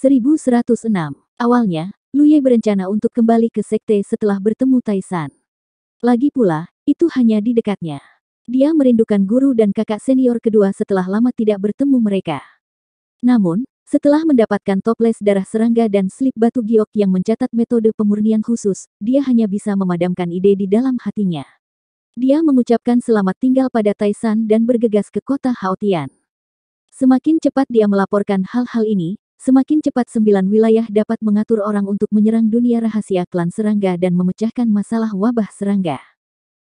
1106. Awalnya, Lu Ye berencana untuk kembali ke sekte setelah bertemu Taisan. Lagi pula, itu hanya di dekatnya. Dia merindukan guru dan kakak senior kedua setelah lama tidak bertemu mereka. Namun, setelah mendapatkan toples darah serangga dan slip batu giok yang mencatat metode pemurnian khusus, dia hanya bisa memadamkan ide di dalam hatinya. Dia mengucapkan selamat tinggal pada Taisan dan bergegas ke kota Haotian. Semakin cepat dia melaporkan hal-hal ini, Semakin cepat sembilan wilayah dapat mengatur orang untuk menyerang dunia rahasia klan serangga dan memecahkan masalah wabah serangga.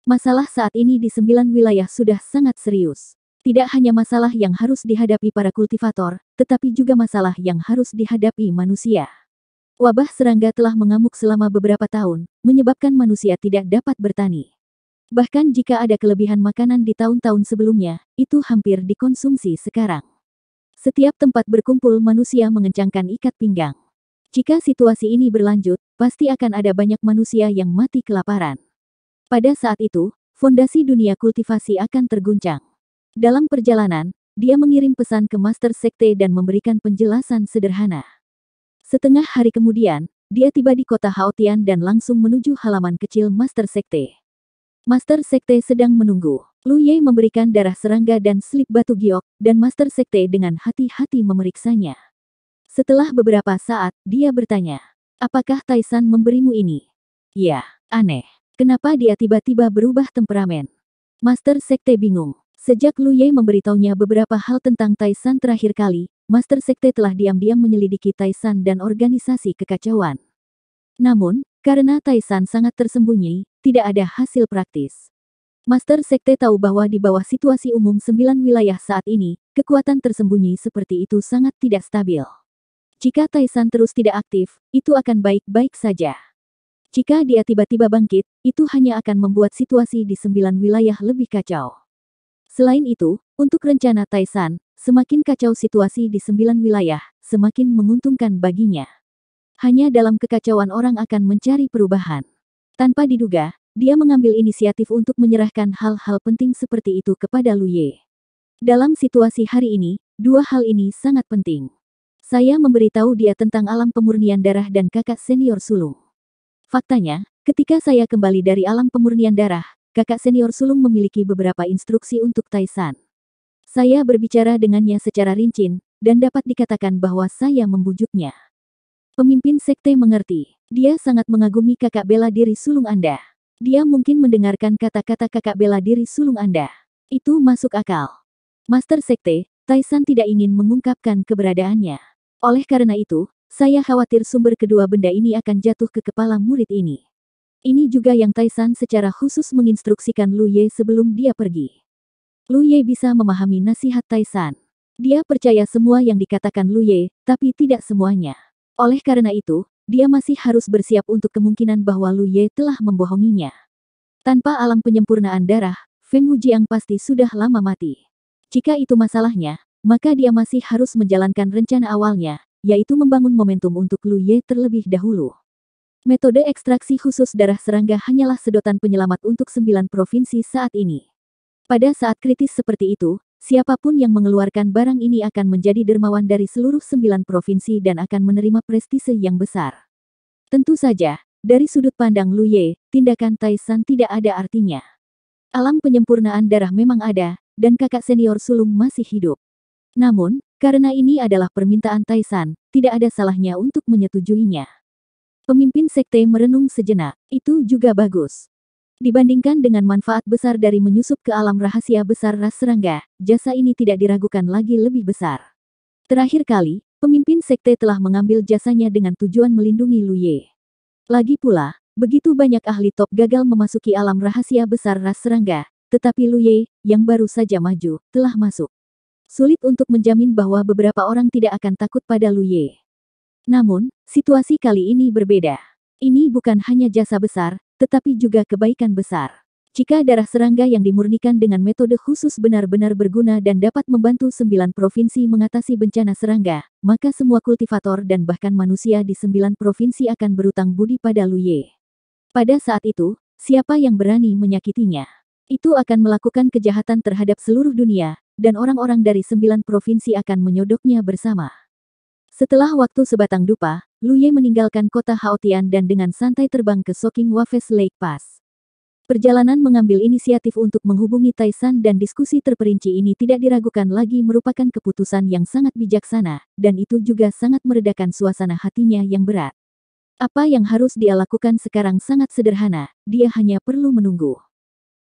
Masalah saat ini di sembilan wilayah sudah sangat serius. Tidak hanya masalah yang harus dihadapi para kultivator, tetapi juga masalah yang harus dihadapi manusia. Wabah serangga telah mengamuk selama beberapa tahun, menyebabkan manusia tidak dapat bertani. Bahkan jika ada kelebihan makanan di tahun-tahun sebelumnya, itu hampir dikonsumsi sekarang. Setiap tempat berkumpul manusia mengencangkan ikat pinggang. Jika situasi ini berlanjut, pasti akan ada banyak manusia yang mati kelaparan. Pada saat itu, fondasi dunia kultivasi akan terguncang. Dalam perjalanan, dia mengirim pesan ke Master Sekte dan memberikan penjelasan sederhana. Setengah hari kemudian, dia tiba di kota Haotian dan langsung menuju halaman kecil Master Sekte. Master Sekte sedang menunggu. Lu Ye memberikan darah serangga dan slip batu giok, dan Master Sekte dengan hati-hati memeriksanya. Setelah beberapa saat, dia bertanya, apakah Taisan memberimu ini? Ya, aneh. Kenapa dia tiba-tiba berubah temperamen? Master Sekte bingung. Sejak Lu Ye memberitahunya beberapa hal tentang Taisan terakhir kali, Master Sekte telah diam-diam menyelidiki Taisan dan organisasi kekacauan. Namun, karena Taisan sangat tersembunyi, tidak ada hasil praktis. Master Sekte tahu bahwa di bawah situasi umum sembilan wilayah saat ini, kekuatan tersembunyi seperti itu sangat tidak stabil. Jika Taisan terus tidak aktif, itu akan baik-baik saja. Jika dia tiba-tiba bangkit, itu hanya akan membuat situasi di sembilan wilayah lebih kacau. Selain itu, untuk rencana Taisan, semakin kacau situasi di sembilan wilayah, semakin menguntungkan baginya. Hanya dalam kekacauan orang akan mencari perubahan. Tanpa diduga, dia mengambil inisiatif untuk menyerahkan hal-hal penting seperti itu kepada Lu Ye. Dalam situasi hari ini, dua hal ini sangat penting. Saya memberitahu dia tentang alam pemurnian darah dan kakak senior sulung. Faktanya, ketika saya kembali dari alam pemurnian darah, kakak senior sulung memiliki beberapa instruksi untuk Taisan. Saya berbicara dengannya secara rinci, dan dapat dikatakan bahwa saya membujuknya. Pemimpin sekte mengerti. Dia sangat mengagumi kakak bela diri sulung Anda. Dia mungkin mendengarkan kata-kata kakak bela diri sulung Anda. Itu masuk akal. Master Sekte, Taisan tidak ingin mengungkapkan keberadaannya. Oleh karena itu, saya khawatir sumber kedua benda ini akan jatuh ke kepala murid ini. Ini juga yang Taisan secara khusus menginstruksikan Lu Ye sebelum dia pergi. Lu Ye bisa memahami nasihat Taisan. Dia percaya semua yang dikatakan Lu Ye, tapi tidak semuanya. Oleh karena itu, dia masih harus bersiap untuk kemungkinan bahwa Lu Ye telah membohonginya. Tanpa alam penyempurnaan darah, Feng Wujiang pasti sudah lama mati. Jika itu masalahnya, maka dia masih harus menjalankan rencana awalnya, yaitu membangun momentum untuk Lu Ye terlebih dahulu. Metode ekstraksi khusus darah serangga hanyalah sedotan penyelamat untuk sembilan provinsi saat ini. Pada saat kritis seperti itu, Siapapun yang mengeluarkan barang ini akan menjadi dermawan dari seluruh sembilan provinsi dan akan menerima prestise yang besar. Tentu saja, dari sudut pandang Lu Ye, tindakan Taisan tidak ada artinya. Alam penyempurnaan darah memang ada, dan kakak senior sulung masih hidup. Namun, karena ini adalah permintaan Taisan, tidak ada salahnya untuk menyetujuinya. Pemimpin sekte merenung sejenak, itu juga bagus. Dibandingkan dengan manfaat besar dari menyusup ke alam rahasia besar ras serangga, jasa ini tidak diragukan lagi lebih besar. Terakhir kali, pemimpin sekte telah mengambil jasanya dengan tujuan melindungi Luye. Lagi pula, begitu banyak ahli top gagal memasuki alam rahasia besar ras serangga, tetapi Luye, yang baru saja maju, telah masuk. Sulit untuk menjamin bahwa beberapa orang tidak akan takut pada Luye. Namun, situasi kali ini berbeda. Ini bukan hanya jasa besar, tetapi juga kebaikan besar. Jika darah serangga yang dimurnikan dengan metode khusus benar-benar berguna dan dapat membantu sembilan provinsi mengatasi bencana serangga, maka semua kultivator dan bahkan manusia di sembilan provinsi akan berutang budi pada Luye. Pada saat itu, siapa yang berani menyakitinya? Itu akan melakukan kejahatan terhadap seluruh dunia, dan orang-orang dari sembilan provinsi akan menyodoknya bersama. Setelah waktu sebatang dupa, Luye meninggalkan kota Haotian dan dengan santai terbang ke Soking Wafes Lake Pass. Perjalanan mengambil inisiatif untuk menghubungi Taisan dan diskusi terperinci ini tidak diragukan lagi merupakan keputusan yang sangat bijaksana, dan itu juga sangat meredakan suasana hatinya yang berat. Apa yang harus dia lakukan sekarang sangat sederhana, dia hanya perlu menunggu.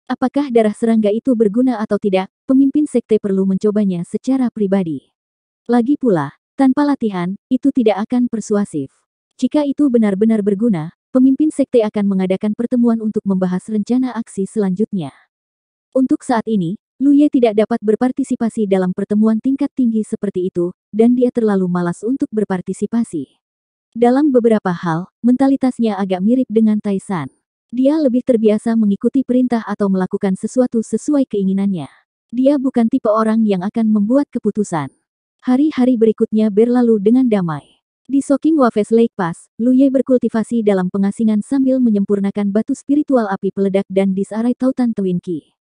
Apakah darah serangga itu berguna atau tidak, pemimpin sekte perlu mencobanya secara pribadi. Lagi pula, tanpa latihan, itu tidak akan persuasif. Jika itu benar-benar berguna, pemimpin sekte akan mengadakan pertemuan untuk membahas rencana aksi selanjutnya. Untuk saat ini, Lu Ye tidak dapat berpartisipasi dalam pertemuan tingkat tinggi seperti itu, dan dia terlalu malas untuk berpartisipasi. Dalam beberapa hal, mentalitasnya agak mirip dengan Taisan. Dia lebih terbiasa mengikuti perintah atau melakukan sesuatu sesuai keinginannya. Dia bukan tipe orang yang akan membuat keputusan. Hari-hari berikutnya berlalu dengan damai. Di Soking Wafes Lake Pass, Luye berkultivasi dalam pengasingan sambil menyempurnakan batu spiritual api peledak dan disarai tautan Twin Ki.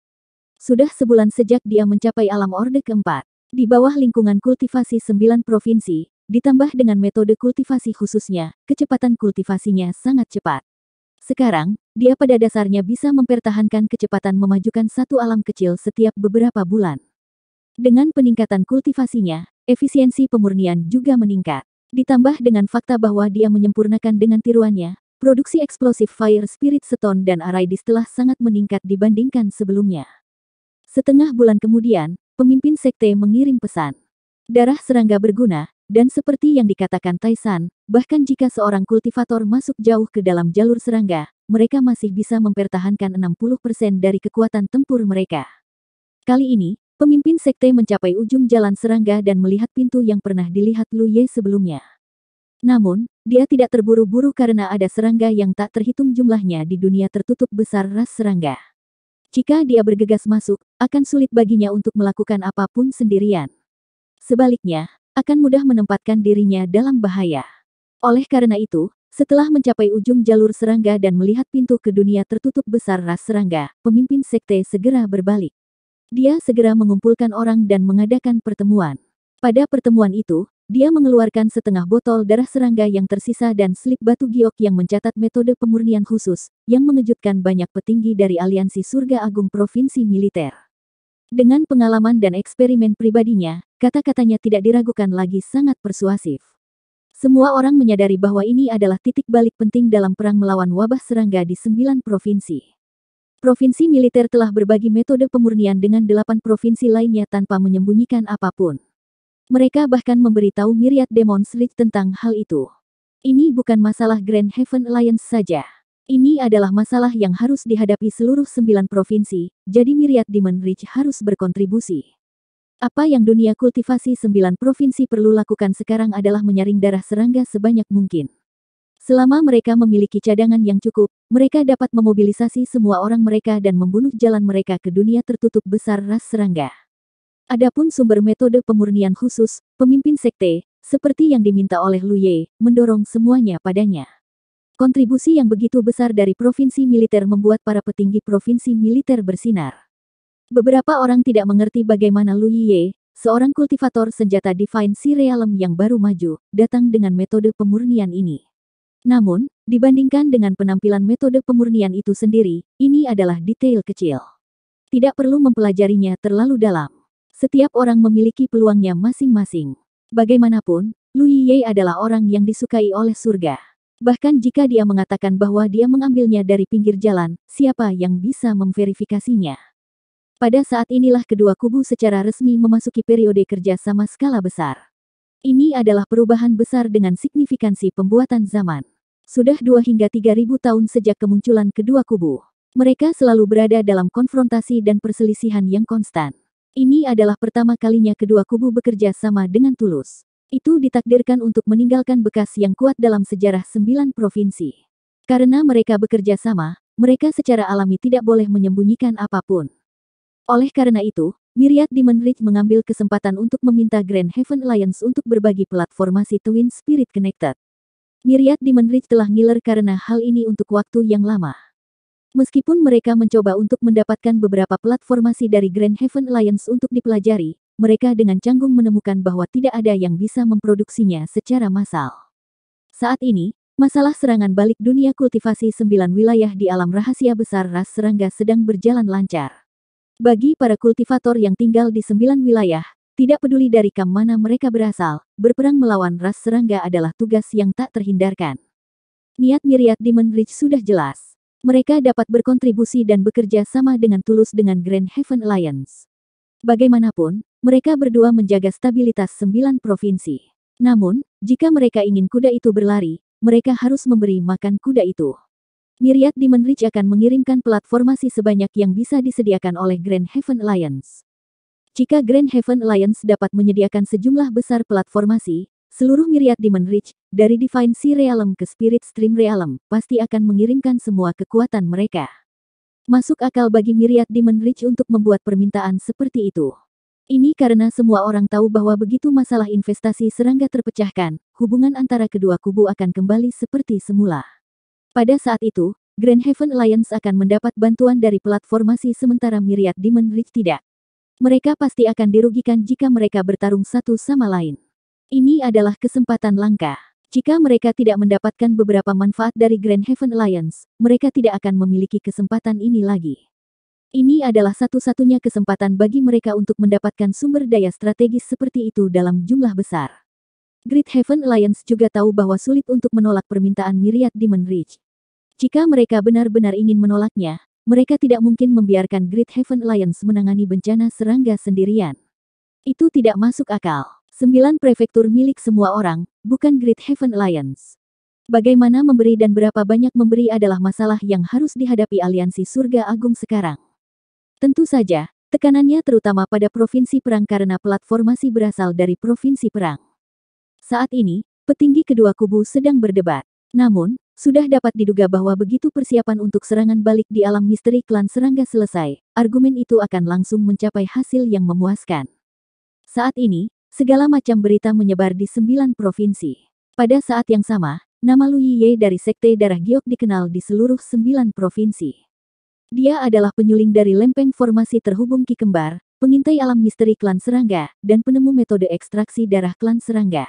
Sudah sebulan sejak dia mencapai alam orde keempat. Di bawah lingkungan kultivasi sembilan provinsi, ditambah dengan metode kultivasi khususnya, kecepatan kultivasinya sangat cepat. Sekarang, dia pada dasarnya bisa mempertahankan kecepatan memajukan satu alam kecil setiap beberapa bulan. Dengan peningkatan kultivasinya, Efisiensi pemurnian juga meningkat. Ditambah dengan fakta bahwa dia menyempurnakan dengan tiruannya, produksi eksplosif Fire Spirit Stone dan Arai setelah sangat meningkat dibandingkan sebelumnya. Setengah bulan kemudian, pemimpin sekte mengirim pesan. Darah serangga berguna, dan seperti yang dikatakan Taisan, bahkan jika seorang kultivator masuk jauh ke dalam jalur serangga, mereka masih bisa mempertahankan 60% dari kekuatan tempur mereka. Kali ini, Pemimpin sekte mencapai ujung jalan serangga dan melihat pintu yang pernah dilihat Lu Ye sebelumnya. Namun, dia tidak terburu-buru karena ada serangga yang tak terhitung jumlahnya di dunia tertutup besar ras serangga. Jika dia bergegas masuk, akan sulit baginya untuk melakukan apapun sendirian. Sebaliknya, akan mudah menempatkan dirinya dalam bahaya. Oleh karena itu, setelah mencapai ujung jalur serangga dan melihat pintu ke dunia tertutup besar ras serangga, pemimpin sekte segera berbalik. Dia segera mengumpulkan orang dan mengadakan pertemuan. Pada pertemuan itu, dia mengeluarkan setengah botol darah serangga yang tersisa dan slip batu giok yang mencatat metode pemurnian khusus, yang mengejutkan banyak petinggi dari Aliansi Surga Agung Provinsi Militer. Dengan pengalaman dan eksperimen pribadinya, kata-katanya tidak diragukan lagi sangat persuasif. Semua orang menyadari bahwa ini adalah titik balik penting dalam perang melawan wabah serangga di sembilan provinsi. Provinsi militer telah berbagi metode pemurnian dengan delapan provinsi lainnya tanpa menyembunyikan apapun. Mereka bahkan memberitahu Demon Demonslit tentang hal itu. Ini bukan masalah Grand Heaven Alliance saja. Ini adalah masalah yang harus dihadapi seluruh sembilan provinsi, jadi Demon Reach harus berkontribusi. Apa yang dunia kultivasi sembilan provinsi perlu lakukan sekarang adalah menyaring darah serangga sebanyak mungkin. Selama mereka memiliki cadangan yang cukup, mereka dapat memobilisasi semua orang mereka dan membunuh jalan mereka ke dunia tertutup besar ras serangga. Adapun sumber metode pemurnian khusus, pemimpin sekte, seperti yang diminta oleh Lu Ye, mendorong semuanya padanya. Kontribusi yang begitu besar dari provinsi militer membuat para petinggi provinsi militer bersinar. Beberapa orang tidak mengerti bagaimana Lu Ye, seorang kultivator senjata Divine Sirealem yang baru maju, datang dengan metode pemurnian ini. Namun, dibandingkan dengan penampilan metode pemurnian itu sendiri, ini adalah detail kecil. Tidak perlu mempelajarinya terlalu dalam. Setiap orang memiliki peluangnya masing-masing. Bagaimanapun, Lu Ye adalah orang yang disukai oleh surga. Bahkan jika dia mengatakan bahwa dia mengambilnya dari pinggir jalan, siapa yang bisa memverifikasinya? Pada saat inilah kedua kubu secara resmi memasuki periode kerja sama skala besar. Ini adalah perubahan besar dengan signifikansi pembuatan zaman. Sudah dua hingga tiga ribu tahun sejak kemunculan kedua kubu, mereka selalu berada dalam konfrontasi dan perselisihan yang konstan. Ini adalah pertama kalinya kedua kubu bekerja sama dengan tulus. Itu ditakdirkan untuk meninggalkan bekas yang kuat dalam sejarah sembilan provinsi. Karena mereka bekerja sama, mereka secara alami tidak boleh menyembunyikan apapun. Oleh karena itu, Myriad Demon Ridge mengambil kesempatan untuk meminta Grand Heaven Alliance untuk berbagi platformasi Twin Spirit Connected. Miriat di Menrich telah ngiler karena hal ini untuk waktu yang lama. Meskipun mereka mencoba untuk mendapatkan beberapa platformasi dari Grand Heaven Alliance untuk dipelajari, mereka dengan canggung menemukan bahwa tidak ada yang bisa memproduksinya secara massal. Saat ini, masalah serangan balik dunia kultivasi sembilan wilayah di alam rahasia besar ras serangga sedang berjalan lancar. Bagi para kultivator yang tinggal di sembilan wilayah, tidak peduli dari mana mereka berasal, berperang melawan ras serangga adalah tugas yang tak terhindarkan. Niat Miriat Demon Bridge sudah jelas. Mereka dapat berkontribusi dan bekerja sama dengan tulus dengan Grand Heaven Alliance. Bagaimanapun, mereka berdua menjaga stabilitas sembilan provinsi. Namun, jika mereka ingin kuda itu berlari, mereka harus memberi makan kuda itu. Miriat Demon Ridge akan mengirimkan platformasi sebanyak yang bisa disediakan oleh Grand Heaven Alliance. Jika Grand Heaven Alliance dapat menyediakan sejumlah besar platformasi, seluruh Myriad Demon Reach, dari Divine Sea Realm ke Spirit Stream Realm, pasti akan mengirimkan semua kekuatan mereka. Masuk akal bagi Myriad Demon Reach untuk membuat permintaan seperti itu. Ini karena semua orang tahu bahwa begitu masalah investasi serangga terpecahkan, hubungan antara kedua kubu akan kembali seperti semula. Pada saat itu, Grand Heaven Alliance akan mendapat bantuan dari platformasi sementara Myriad Demon Reach tidak, mereka pasti akan dirugikan jika mereka bertarung satu sama lain. Ini adalah kesempatan langka. Jika mereka tidak mendapatkan beberapa manfaat dari Grand Heaven Alliance, mereka tidak akan memiliki kesempatan ini lagi. Ini adalah satu-satunya kesempatan bagi mereka untuk mendapatkan sumber daya strategis seperti itu dalam jumlah besar. Great Heaven Alliance juga tahu bahwa sulit untuk menolak permintaan Myriad Demon Ridge. Jika mereka benar-benar ingin menolaknya, mereka tidak mungkin membiarkan Great Heaven Alliance menangani bencana serangga sendirian. Itu tidak masuk akal. Sembilan prefektur milik semua orang, bukan Great Heaven Alliance. Bagaimana memberi dan berapa banyak memberi adalah masalah yang harus dihadapi aliansi surga agung sekarang. Tentu saja, tekanannya terutama pada provinsi perang karena platformasi berasal dari provinsi perang. Saat ini, petinggi kedua kubu sedang berdebat. Namun, sudah dapat diduga bahwa begitu persiapan untuk serangan balik di alam misteri klan serangga selesai, argumen itu akan langsung mencapai hasil yang memuaskan. Saat ini, segala macam berita menyebar di sembilan provinsi. Pada saat yang sama, nama Lu Yiye dari Sekte Darah Giok dikenal di seluruh sembilan provinsi. Dia adalah penyuling dari lempeng formasi terhubung Ki Kembar, pengintai alam misteri klan serangga, dan penemu metode ekstraksi darah klan serangga.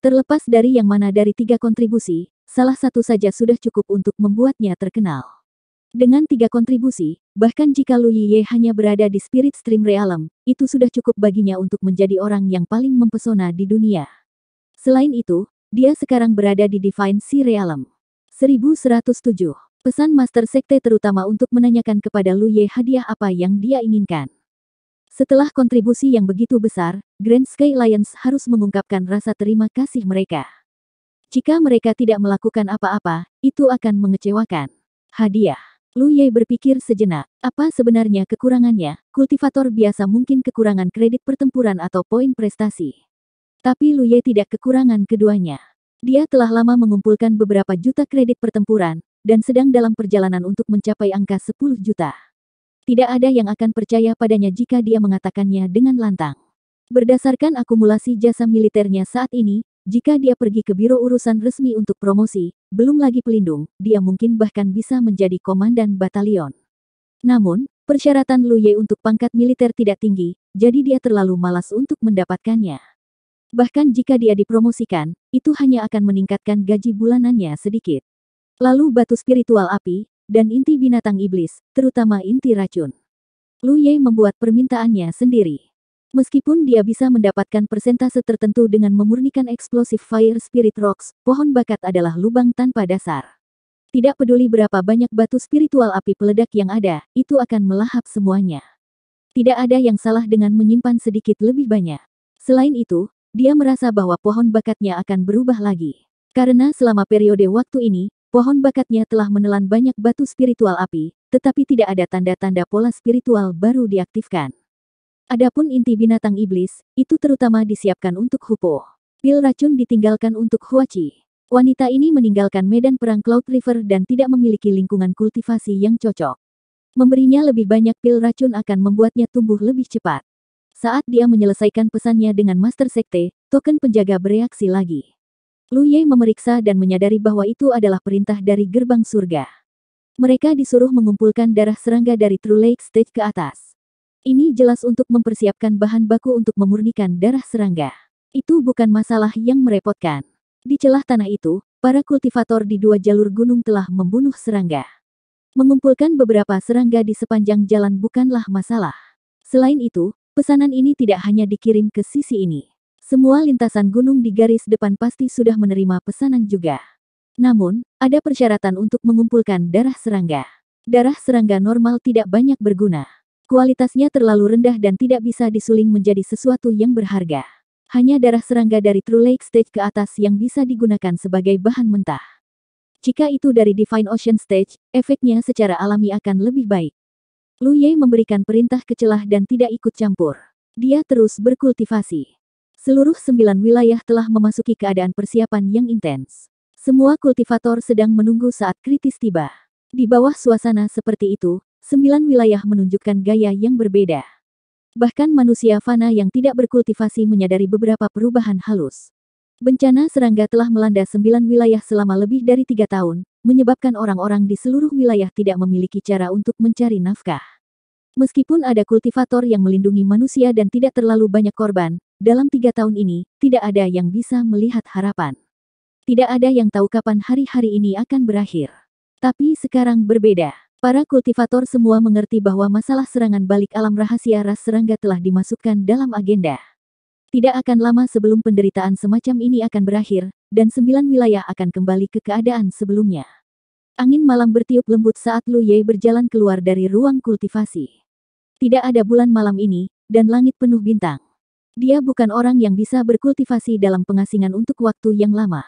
Terlepas dari yang mana dari tiga kontribusi, salah satu saja sudah cukup untuk membuatnya terkenal. Dengan tiga kontribusi, bahkan jika Lu Yiye hanya berada di spirit stream realm, itu sudah cukup baginya untuk menjadi orang yang paling mempesona di dunia. Selain itu, dia sekarang berada di Divine Sea Realm. 1107. Pesan Master Sekte terutama untuk menanyakan kepada Lu Ye hadiah apa yang dia inginkan. Setelah kontribusi yang begitu besar, Grand Sky Alliance harus mengungkapkan rasa terima kasih mereka. Jika mereka tidak melakukan apa-apa, itu akan mengecewakan. Hadiah. Lu Ye berpikir sejenak, apa sebenarnya kekurangannya? Kultivator biasa mungkin kekurangan kredit pertempuran atau poin prestasi. Tapi Lu Ye tidak kekurangan keduanya. Dia telah lama mengumpulkan beberapa juta kredit pertempuran, dan sedang dalam perjalanan untuk mencapai angka 10 juta. Tidak ada yang akan percaya padanya jika dia mengatakannya dengan lantang. Berdasarkan akumulasi jasa militernya saat ini, jika dia pergi ke biro urusan resmi untuk promosi, belum lagi pelindung, dia mungkin bahkan bisa menjadi komandan batalion. Namun, persyaratan Lu Ye untuk pangkat militer tidak tinggi, jadi dia terlalu malas untuk mendapatkannya. Bahkan jika dia dipromosikan, itu hanya akan meningkatkan gaji bulanannya sedikit. Lalu batu spiritual api, dan inti binatang iblis, terutama inti racun. Lu Ye membuat permintaannya sendiri. Meskipun dia bisa mendapatkan persentase tertentu dengan memurnikan eksplosif Fire Spirit Rocks, pohon bakat adalah lubang tanpa dasar. Tidak peduli berapa banyak batu spiritual api peledak yang ada, itu akan melahap semuanya. Tidak ada yang salah dengan menyimpan sedikit lebih banyak. Selain itu, dia merasa bahwa pohon bakatnya akan berubah lagi. Karena selama periode waktu ini, pohon bakatnya telah menelan banyak batu spiritual api, tetapi tidak ada tanda-tanda pola spiritual baru diaktifkan. Adapun inti binatang iblis, itu terutama disiapkan untuk Hupo. Pil racun ditinggalkan untuk Huachi. Wanita ini meninggalkan medan perang Cloud River dan tidak memiliki lingkungan kultivasi yang cocok. Memberinya lebih banyak pil racun akan membuatnya tumbuh lebih cepat. Saat dia menyelesaikan pesannya dengan Master Sekte, token penjaga bereaksi lagi. Lu Ye memeriksa dan menyadari bahwa itu adalah perintah dari gerbang surga. Mereka disuruh mengumpulkan darah serangga dari True Lake Stage ke atas. Ini jelas untuk mempersiapkan bahan baku untuk memurnikan darah serangga. Itu bukan masalah yang merepotkan. Di celah tanah itu, para kultivator di dua jalur gunung telah membunuh serangga. Mengumpulkan beberapa serangga di sepanjang jalan bukanlah masalah. Selain itu, pesanan ini tidak hanya dikirim ke sisi ini. Semua lintasan gunung di garis depan pasti sudah menerima pesanan juga. Namun, ada persyaratan untuk mengumpulkan darah serangga. Darah serangga normal tidak banyak berguna. Kualitasnya terlalu rendah dan tidak bisa disuling menjadi sesuatu yang berharga. Hanya darah serangga dari True Lake Stage ke atas yang bisa digunakan sebagai bahan mentah. Jika itu dari Divine Ocean Stage, efeknya secara alami akan lebih baik. Lu Ye memberikan perintah ke celah dan tidak ikut campur. Dia terus berkultivasi. Seluruh sembilan wilayah telah memasuki keadaan persiapan yang intens. Semua kultivator sedang menunggu saat kritis tiba. Di bawah suasana seperti itu, sembilan wilayah menunjukkan gaya yang berbeda. Bahkan manusia fana yang tidak berkultivasi menyadari beberapa perubahan halus. Bencana serangga telah melanda sembilan wilayah selama lebih dari tiga tahun, menyebabkan orang-orang di seluruh wilayah tidak memiliki cara untuk mencari nafkah. Meskipun ada kultivator yang melindungi manusia dan tidak terlalu banyak korban, dalam tiga tahun ini, tidak ada yang bisa melihat harapan. Tidak ada yang tahu kapan hari-hari ini akan berakhir. Tapi sekarang berbeda. Para kultivator semua mengerti bahwa masalah serangan balik alam rahasia ras serangga telah dimasukkan dalam agenda. Tidak akan lama sebelum penderitaan semacam ini akan berakhir, dan sembilan wilayah akan kembali ke keadaan sebelumnya. Angin malam bertiup lembut saat Lu Ye berjalan keluar dari ruang kultivasi. Tidak ada bulan malam ini, dan langit penuh bintang. Dia bukan orang yang bisa berkultivasi dalam pengasingan untuk waktu yang lama.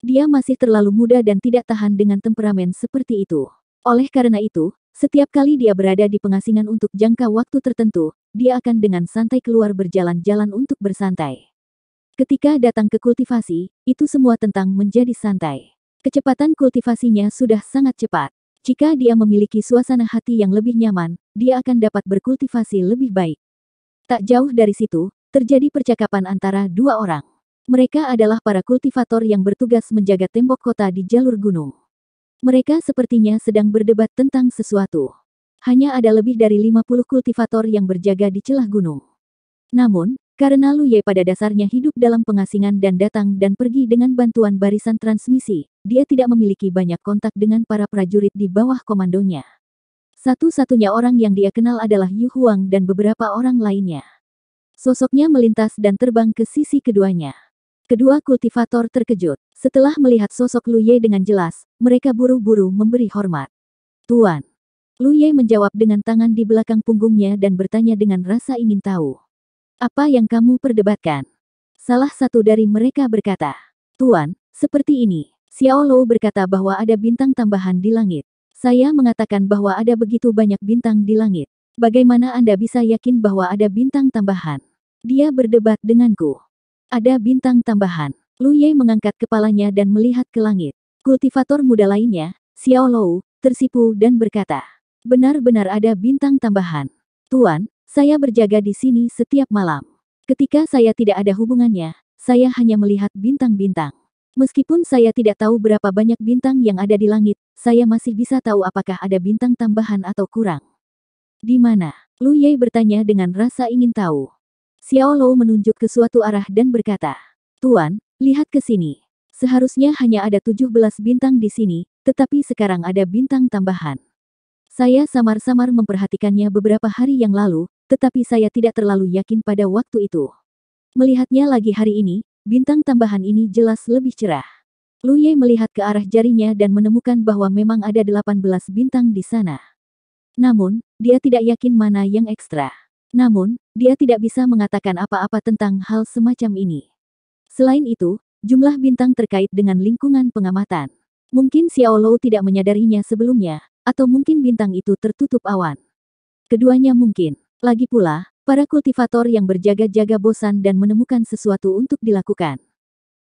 Dia masih terlalu muda dan tidak tahan dengan temperamen seperti itu. Oleh karena itu, setiap kali dia berada di pengasingan untuk jangka waktu tertentu, dia akan dengan santai keluar berjalan-jalan untuk bersantai. Ketika datang ke kultivasi, itu semua tentang menjadi santai. Kecepatan kultivasinya sudah sangat cepat. Jika dia memiliki suasana hati yang lebih nyaman, dia akan dapat berkultivasi lebih baik. Tak jauh dari situ, terjadi percakapan antara dua orang. Mereka adalah para kultivator yang bertugas menjaga tembok kota di jalur gunung. Mereka sepertinya sedang berdebat tentang sesuatu. Hanya ada lebih dari 50 kultivator yang berjaga di celah gunung. Namun, karena Lu Ye pada dasarnya hidup dalam pengasingan dan datang dan pergi dengan bantuan barisan transmisi, dia tidak memiliki banyak kontak dengan para prajurit di bawah komandonya. Satu-satunya orang yang dia kenal adalah Yu Huang dan beberapa orang lainnya. Sosoknya melintas dan terbang ke sisi keduanya. Kedua kultivator terkejut. Setelah melihat sosok Lu Ye dengan jelas, mereka buru-buru memberi hormat. Tuan. Lu Ye menjawab dengan tangan di belakang punggungnya dan bertanya dengan rasa ingin tahu. Apa yang kamu perdebatkan? Salah satu dari mereka berkata, Tuan, seperti ini. Xiao Lou berkata bahwa ada bintang tambahan di langit. Saya mengatakan bahwa ada begitu banyak bintang di langit. Bagaimana Anda bisa yakin bahwa ada bintang tambahan? Dia berdebat denganku. Ada bintang tambahan. Lu Ye mengangkat kepalanya dan melihat ke langit. Kultivator muda lainnya, Xiao Lou, tersipu dan berkata, Benar-benar ada bintang tambahan. Tuan, saya berjaga di sini setiap malam. Ketika saya tidak ada hubungannya, saya hanya melihat bintang-bintang. Meskipun saya tidak tahu berapa banyak bintang yang ada di langit, saya masih bisa tahu apakah ada bintang tambahan atau kurang. Di mana? Lu Ye bertanya dengan rasa ingin tahu. Xiao Lou menunjuk ke suatu arah dan berkata, Tuan, lihat ke sini. Seharusnya hanya ada 17 bintang di sini, tetapi sekarang ada bintang tambahan. Saya samar-samar memperhatikannya beberapa hari yang lalu, tetapi saya tidak terlalu yakin pada waktu itu. Melihatnya lagi hari ini, bintang tambahan ini jelas lebih cerah. Lu Ye melihat ke arah jarinya dan menemukan bahwa memang ada 18 bintang di sana. Namun, dia tidak yakin mana yang ekstra. Namun, dia tidak bisa mengatakan apa-apa tentang hal semacam ini. Selain itu, jumlah bintang terkait dengan lingkungan pengamatan. Mungkin Xiao Lou tidak menyadarinya sebelumnya, atau mungkin bintang itu tertutup awan. Keduanya mungkin. Lagi pula, para kultivator yang berjaga-jaga bosan dan menemukan sesuatu untuk dilakukan.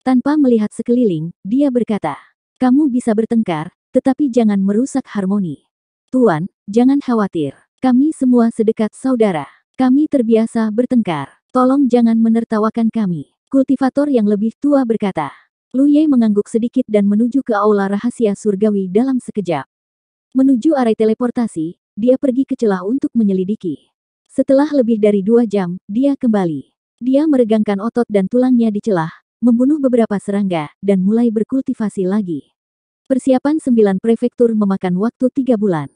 Tanpa melihat sekeliling, dia berkata, kamu bisa bertengkar, tetapi jangan merusak harmoni. Tuan, jangan khawatir. Kami semua sedekat saudara. Kami terbiasa bertengkar. Tolong jangan menertawakan kami. Kultivator yang lebih tua berkata. Lu Ye mengangguk sedikit dan menuju ke aula rahasia surgawi dalam sekejap. Menuju arai teleportasi, dia pergi ke celah untuk menyelidiki. Setelah lebih dari dua jam, dia kembali. Dia meregangkan otot dan tulangnya di celah, membunuh beberapa serangga, dan mulai berkultivasi lagi. Persiapan sembilan prefektur memakan waktu tiga bulan.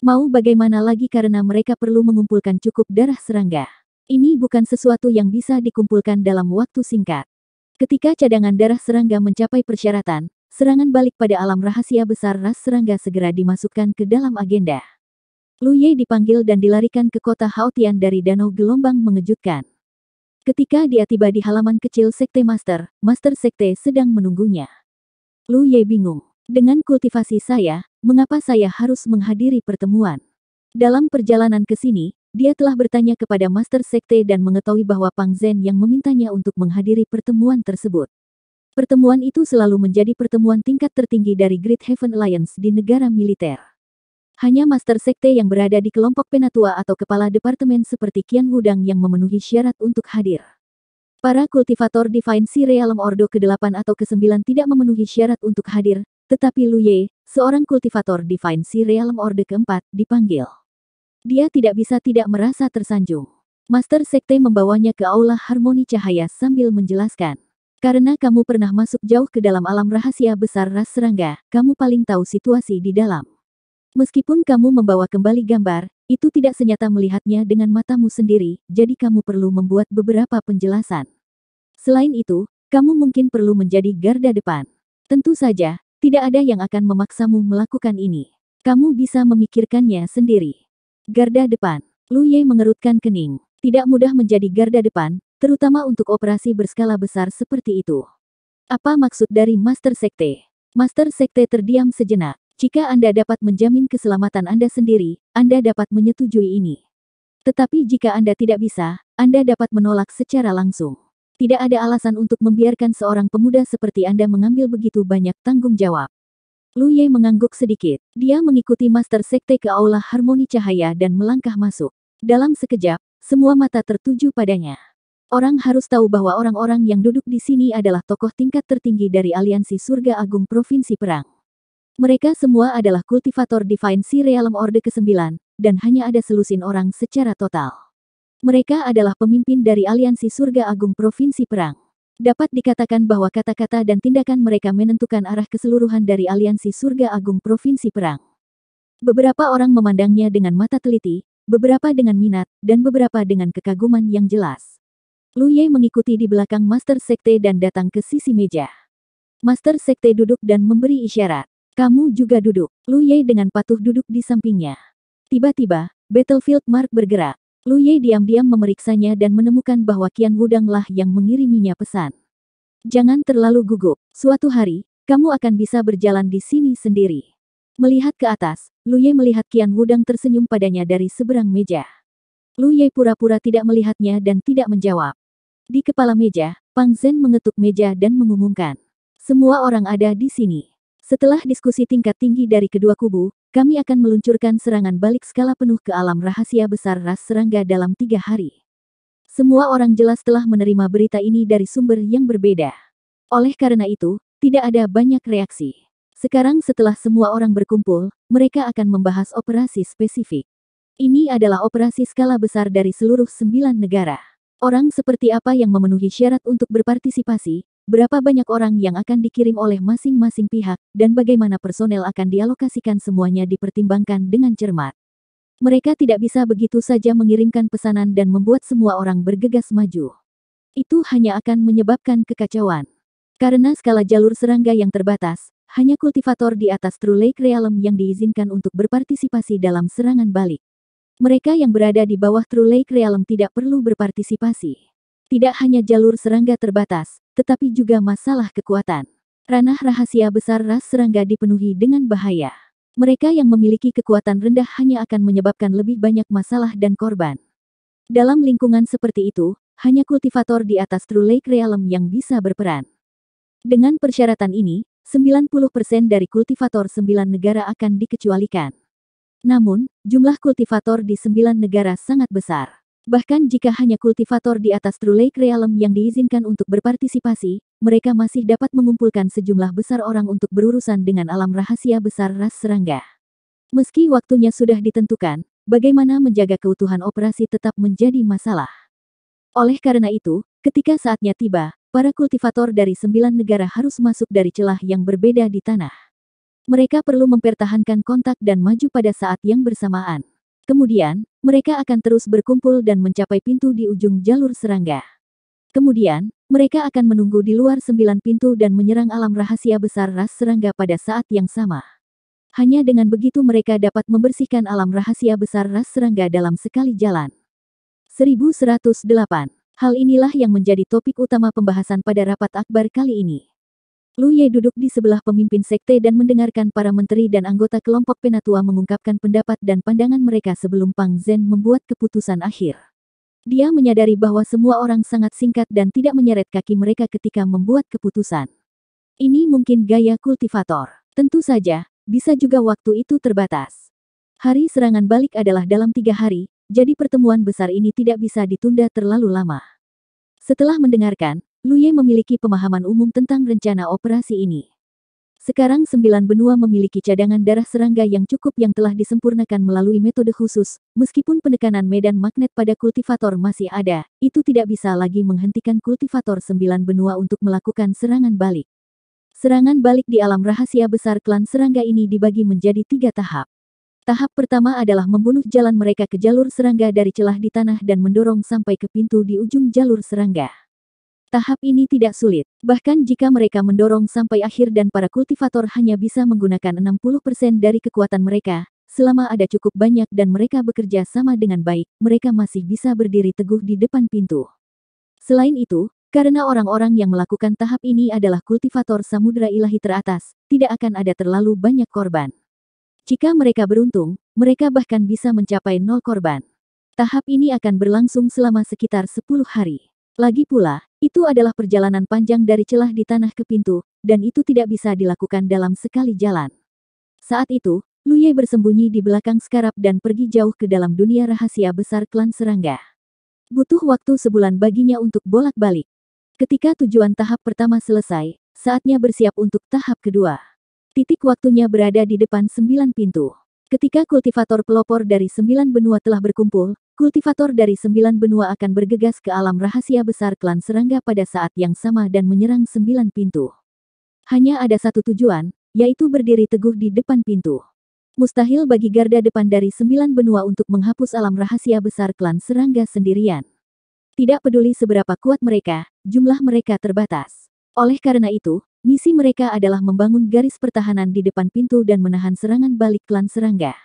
Mau bagaimana lagi karena mereka perlu mengumpulkan cukup darah serangga. Ini bukan sesuatu yang bisa dikumpulkan dalam waktu singkat. Ketika cadangan darah serangga mencapai persyaratan, serangan balik pada alam rahasia besar ras serangga segera dimasukkan ke dalam agenda. Lu Ye dipanggil dan dilarikan ke kota Haotian dari Danau Gelombang mengejutkan. Ketika dia tiba di halaman kecil Sekte Master, Master Sekte sedang menunggunya. Lu Ye bingung. Dengan kultivasi saya, mengapa saya harus menghadiri pertemuan? Dalam perjalanan ke sini, dia telah bertanya kepada Master Sekte dan mengetahui bahwa Pang Zen yang memintanya untuk menghadiri pertemuan tersebut. Pertemuan itu selalu menjadi pertemuan tingkat tertinggi dari Great Heaven Alliance di negara militer. Hanya Master Sekte yang berada di kelompok penatua atau kepala departemen seperti Kian Wudang yang memenuhi syarat untuk hadir. Para kultivator Divine Si Realm Ordo ke-8 atau ke-9 tidak memenuhi syarat untuk hadir, tetapi Luye, seorang kultivator Divine Si Realm Orde keempat, dipanggil. Dia tidak bisa tidak merasa tersanjung. Master Sekte membawanya ke Aula Harmoni Cahaya sambil menjelaskan. Karena kamu pernah masuk jauh ke dalam alam rahasia besar ras serangga, kamu paling tahu situasi di dalam. Meskipun kamu membawa kembali gambar, itu tidak senyata melihatnya dengan matamu sendiri, jadi kamu perlu membuat beberapa penjelasan. Selain itu, kamu mungkin perlu menjadi garda depan. Tentu saja, tidak ada yang akan memaksamu melakukan ini. Kamu bisa memikirkannya sendiri. Garda depan. Lu Ye mengerutkan kening. Tidak mudah menjadi garda depan, terutama untuk operasi berskala besar seperti itu. Apa maksud dari Master Sekte? Master Sekte terdiam sejenak. Jika Anda dapat menjamin keselamatan Anda sendiri, Anda dapat menyetujui ini. Tetapi jika Anda tidak bisa, Anda dapat menolak secara langsung. Tidak ada alasan untuk membiarkan seorang pemuda seperti Anda mengambil begitu banyak tanggung jawab. Lu Ye mengangguk sedikit. Dia mengikuti Master Sekte ke Aula Harmoni Cahaya dan melangkah masuk. Dalam sekejap, semua mata tertuju padanya. Orang harus tahu bahwa orang-orang yang duduk di sini adalah tokoh tingkat tertinggi dari Aliansi Surga Agung Provinsi Perang. Mereka semua adalah kultivator Divine Si Realm Orde ke-9, dan hanya ada selusin orang secara total. Mereka adalah pemimpin dari Aliansi Surga Agung Provinsi Perang. Dapat dikatakan bahwa kata-kata dan tindakan mereka menentukan arah keseluruhan dari Aliansi Surga Agung Provinsi Perang. Beberapa orang memandangnya dengan mata teliti, beberapa dengan minat, dan beberapa dengan kekaguman yang jelas. Lu Ye mengikuti di belakang Master Sekte dan datang ke sisi meja. Master Sekte duduk dan memberi isyarat. Kamu juga duduk. Lu Ye dengan patuh duduk di sampingnya. Tiba-tiba, Battlefield Mark bergerak. Lu Ye diam-diam memeriksanya dan menemukan bahwa Kian Wudanglah yang mengiriminya pesan. Jangan terlalu gugup. Suatu hari, kamu akan bisa berjalan di sini sendiri. Melihat ke atas, Lu Ye melihat Kian Wudang tersenyum padanya dari seberang meja. Lu Ye pura-pura tidak melihatnya dan tidak menjawab. Di kepala meja, Pang Zhen mengetuk meja dan mengumumkan. Semua orang ada di sini. Setelah diskusi tingkat tinggi dari kedua kubu, kami akan meluncurkan serangan balik skala penuh ke alam rahasia besar ras serangga dalam tiga hari. Semua orang jelas telah menerima berita ini dari sumber yang berbeda. Oleh karena itu, tidak ada banyak reaksi. Sekarang setelah semua orang berkumpul, mereka akan membahas operasi spesifik. Ini adalah operasi skala besar dari seluruh sembilan negara. Orang seperti apa yang memenuhi syarat untuk berpartisipasi, berapa banyak orang yang akan dikirim oleh masing-masing pihak, dan bagaimana personel akan dialokasikan semuanya dipertimbangkan dengan cermat. Mereka tidak bisa begitu saja mengirimkan pesanan dan membuat semua orang bergegas maju. Itu hanya akan menyebabkan kekacauan. Karena skala jalur serangga yang terbatas, hanya kultivator di atas True Lake Realm yang diizinkan untuk berpartisipasi dalam serangan balik. Mereka yang berada di bawah True Lake Realm tidak perlu berpartisipasi. Tidak hanya jalur serangga terbatas, tetapi juga masalah kekuatan. Ranah rahasia besar ras serangga dipenuhi dengan bahaya. Mereka yang memiliki kekuatan rendah hanya akan menyebabkan lebih banyak masalah dan korban. Dalam lingkungan seperti itu, hanya kultivator di atas True Lake Realm yang bisa berperan. Dengan persyaratan ini, 90% dari kultivator sembilan negara akan dikecualikan. Namun, jumlah kultivator di sembilan negara sangat besar. Bahkan jika hanya kultivator di atas True Lake Realm yang diizinkan untuk berpartisipasi, mereka masih dapat mengumpulkan sejumlah besar orang untuk berurusan dengan alam rahasia besar ras serangga. Meski waktunya sudah ditentukan, bagaimana menjaga keutuhan operasi tetap menjadi masalah. Oleh karena itu, ketika saatnya tiba, para kultivator dari sembilan negara harus masuk dari celah yang berbeda di tanah. Mereka perlu mempertahankan kontak dan maju pada saat yang bersamaan. Kemudian, mereka akan terus berkumpul dan mencapai pintu di ujung jalur serangga. Kemudian, mereka akan menunggu di luar sembilan pintu dan menyerang alam rahasia besar ras serangga pada saat yang sama. Hanya dengan begitu mereka dapat membersihkan alam rahasia besar ras serangga dalam sekali jalan. 1108. Hal inilah yang menjadi topik utama pembahasan pada rapat akbar kali ini. Lu Ye duduk di sebelah pemimpin sekte dan mendengarkan para menteri dan anggota kelompok penatua mengungkapkan pendapat dan pandangan mereka sebelum Pang Zhen membuat keputusan akhir. Dia menyadari bahwa semua orang sangat singkat dan tidak menyeret kaki mereka ketika membuat keputusan. Ini mungkin gaya kultivator. Tentu saja, bisa juga waktu itu terbatas. Hari serangan balik adalah dalam tiga hari, jadi pertemuan besar ini tidak bisa ditunda terlalu lama. Setelah mendengarkan, Luye memiliki pemahaman umum tentang rencana operasi ini. Sekarang sembilan benua memiliki cadangan darah serangga yang cukup yang telah disempurnakan melalui metode khusus, meskipun penekanan medan magnet pada kultivator masih ada, itu tidak bisa lagi menghentikan kultivator sembilan benua untuk melakukan serangan balik. Serangan balik di alam rahasia besar klan serangga ini dibagi menjadi tiga tahap. Tahap pertama adalah membunuh jalan mereka ke jalur serangga dari celah di tanah dan mendorong sampai ke pintu di ujung jalur serangga. Tahap ini tidak sulit, bahkan jika mereka mendorong sampai akhir dan para kultivator hanya bisa menggunakan 60% dari kekuatan mereka, selama ada cukup banyak dan mereka bekerja sama dengan baik, mereka masih bisa berdiri teguh di depan pintu. Selain itu, karena orang-orang yang melakukan tahap ini adalah kultivator samudera ilahi teratas, tidak akan ada terlalu banyak korban. Jika mereka beruntung, mereka bahkan bisa mencapai nol korban. Tahap ini akan berlangsung selama sekitar 10 hari. Lagi pula, itu adalah perjalanan panjang dari celah di tanah ke pintu, dan itu tidak bisa dilakukan dalam sekali jalan. Saat itu, Lu Ye bersembunyi di belakang skarab dan pergi jauh ke dalam dunia rahasia besar klan serangga. Butuh waktu sebulan baginya untuk bolak-balik. Ketika tujuan tahap pertama selesai, saatnya bersiap untuk tahap kedua. Titik waktunya berada di depan sembilan pintu. Ketika kultivator pelopor dari sembilan benua telah berkumpul, kultivator dari sembilan benua akan bergegas ke alam rahasia besar klan serangga pada saat yang sama dan menyerang sembilan pintu. Hanya ada satu tujuan, yaitu berdiri teguh di depan pintu. Mustahil bagi garda depan dari sembilan benua untuk menghapus alam rahasia besar klan serangga sendirian. Tidak peduli seberapa kuat mereka, jumlah mereka terbatas. Oleh karena itu, Misi mereka adalah membangun garis pertahanan di depan pintu dan menahan serangan balik klan serangga.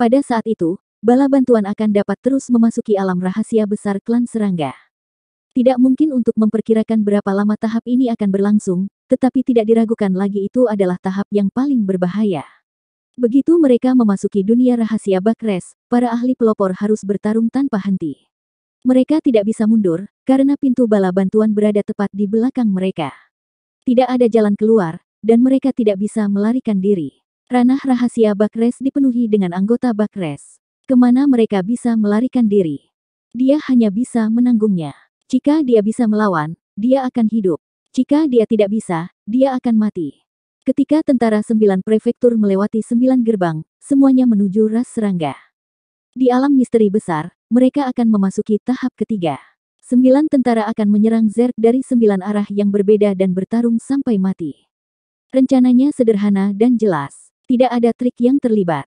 Pada saat itu, bala bantuan akan dapat terus memasuki alam rahasia besar klan serangga. Tidak mungkin untuk memperkirakan berapa lama tahap ini akan berlangsung, tetapi tidak diragukan lagi itu adalah tahap yang paling berbahaya. Begitu mereka memasuki dunia rahasia Bakres, para ahli pelopor harus bertarung tanpa henti. Mereka tidak bisa mundur, karena pintu bala bantuan berada tepat di belakang mereka. Tidak ada jalan keluar, dan mereka tidak bisa melarikan diri. Ranah rahasia Bakres dipenuhi dengan anggota Bakres. Kemana mereka bisa melarikan diri? Dia hanya bisa menanggungnya. Jika dia bisa melawan, dia akan hidup. Jika dia tidak bisa, dia akan mati. Ketika tentara sembilan prefektur melewati sembilan gerbang, semuanya menuju ras serangga. Di alam misteri besar, mereka akan memasuki tahap ketiga. Sembilan tentara akan menyerang Zerg dari sembilan arah yang berbeda dan bertarung sampai mati. Rencananya sederhana dan jelas. Tidak ada trik yang terlibat.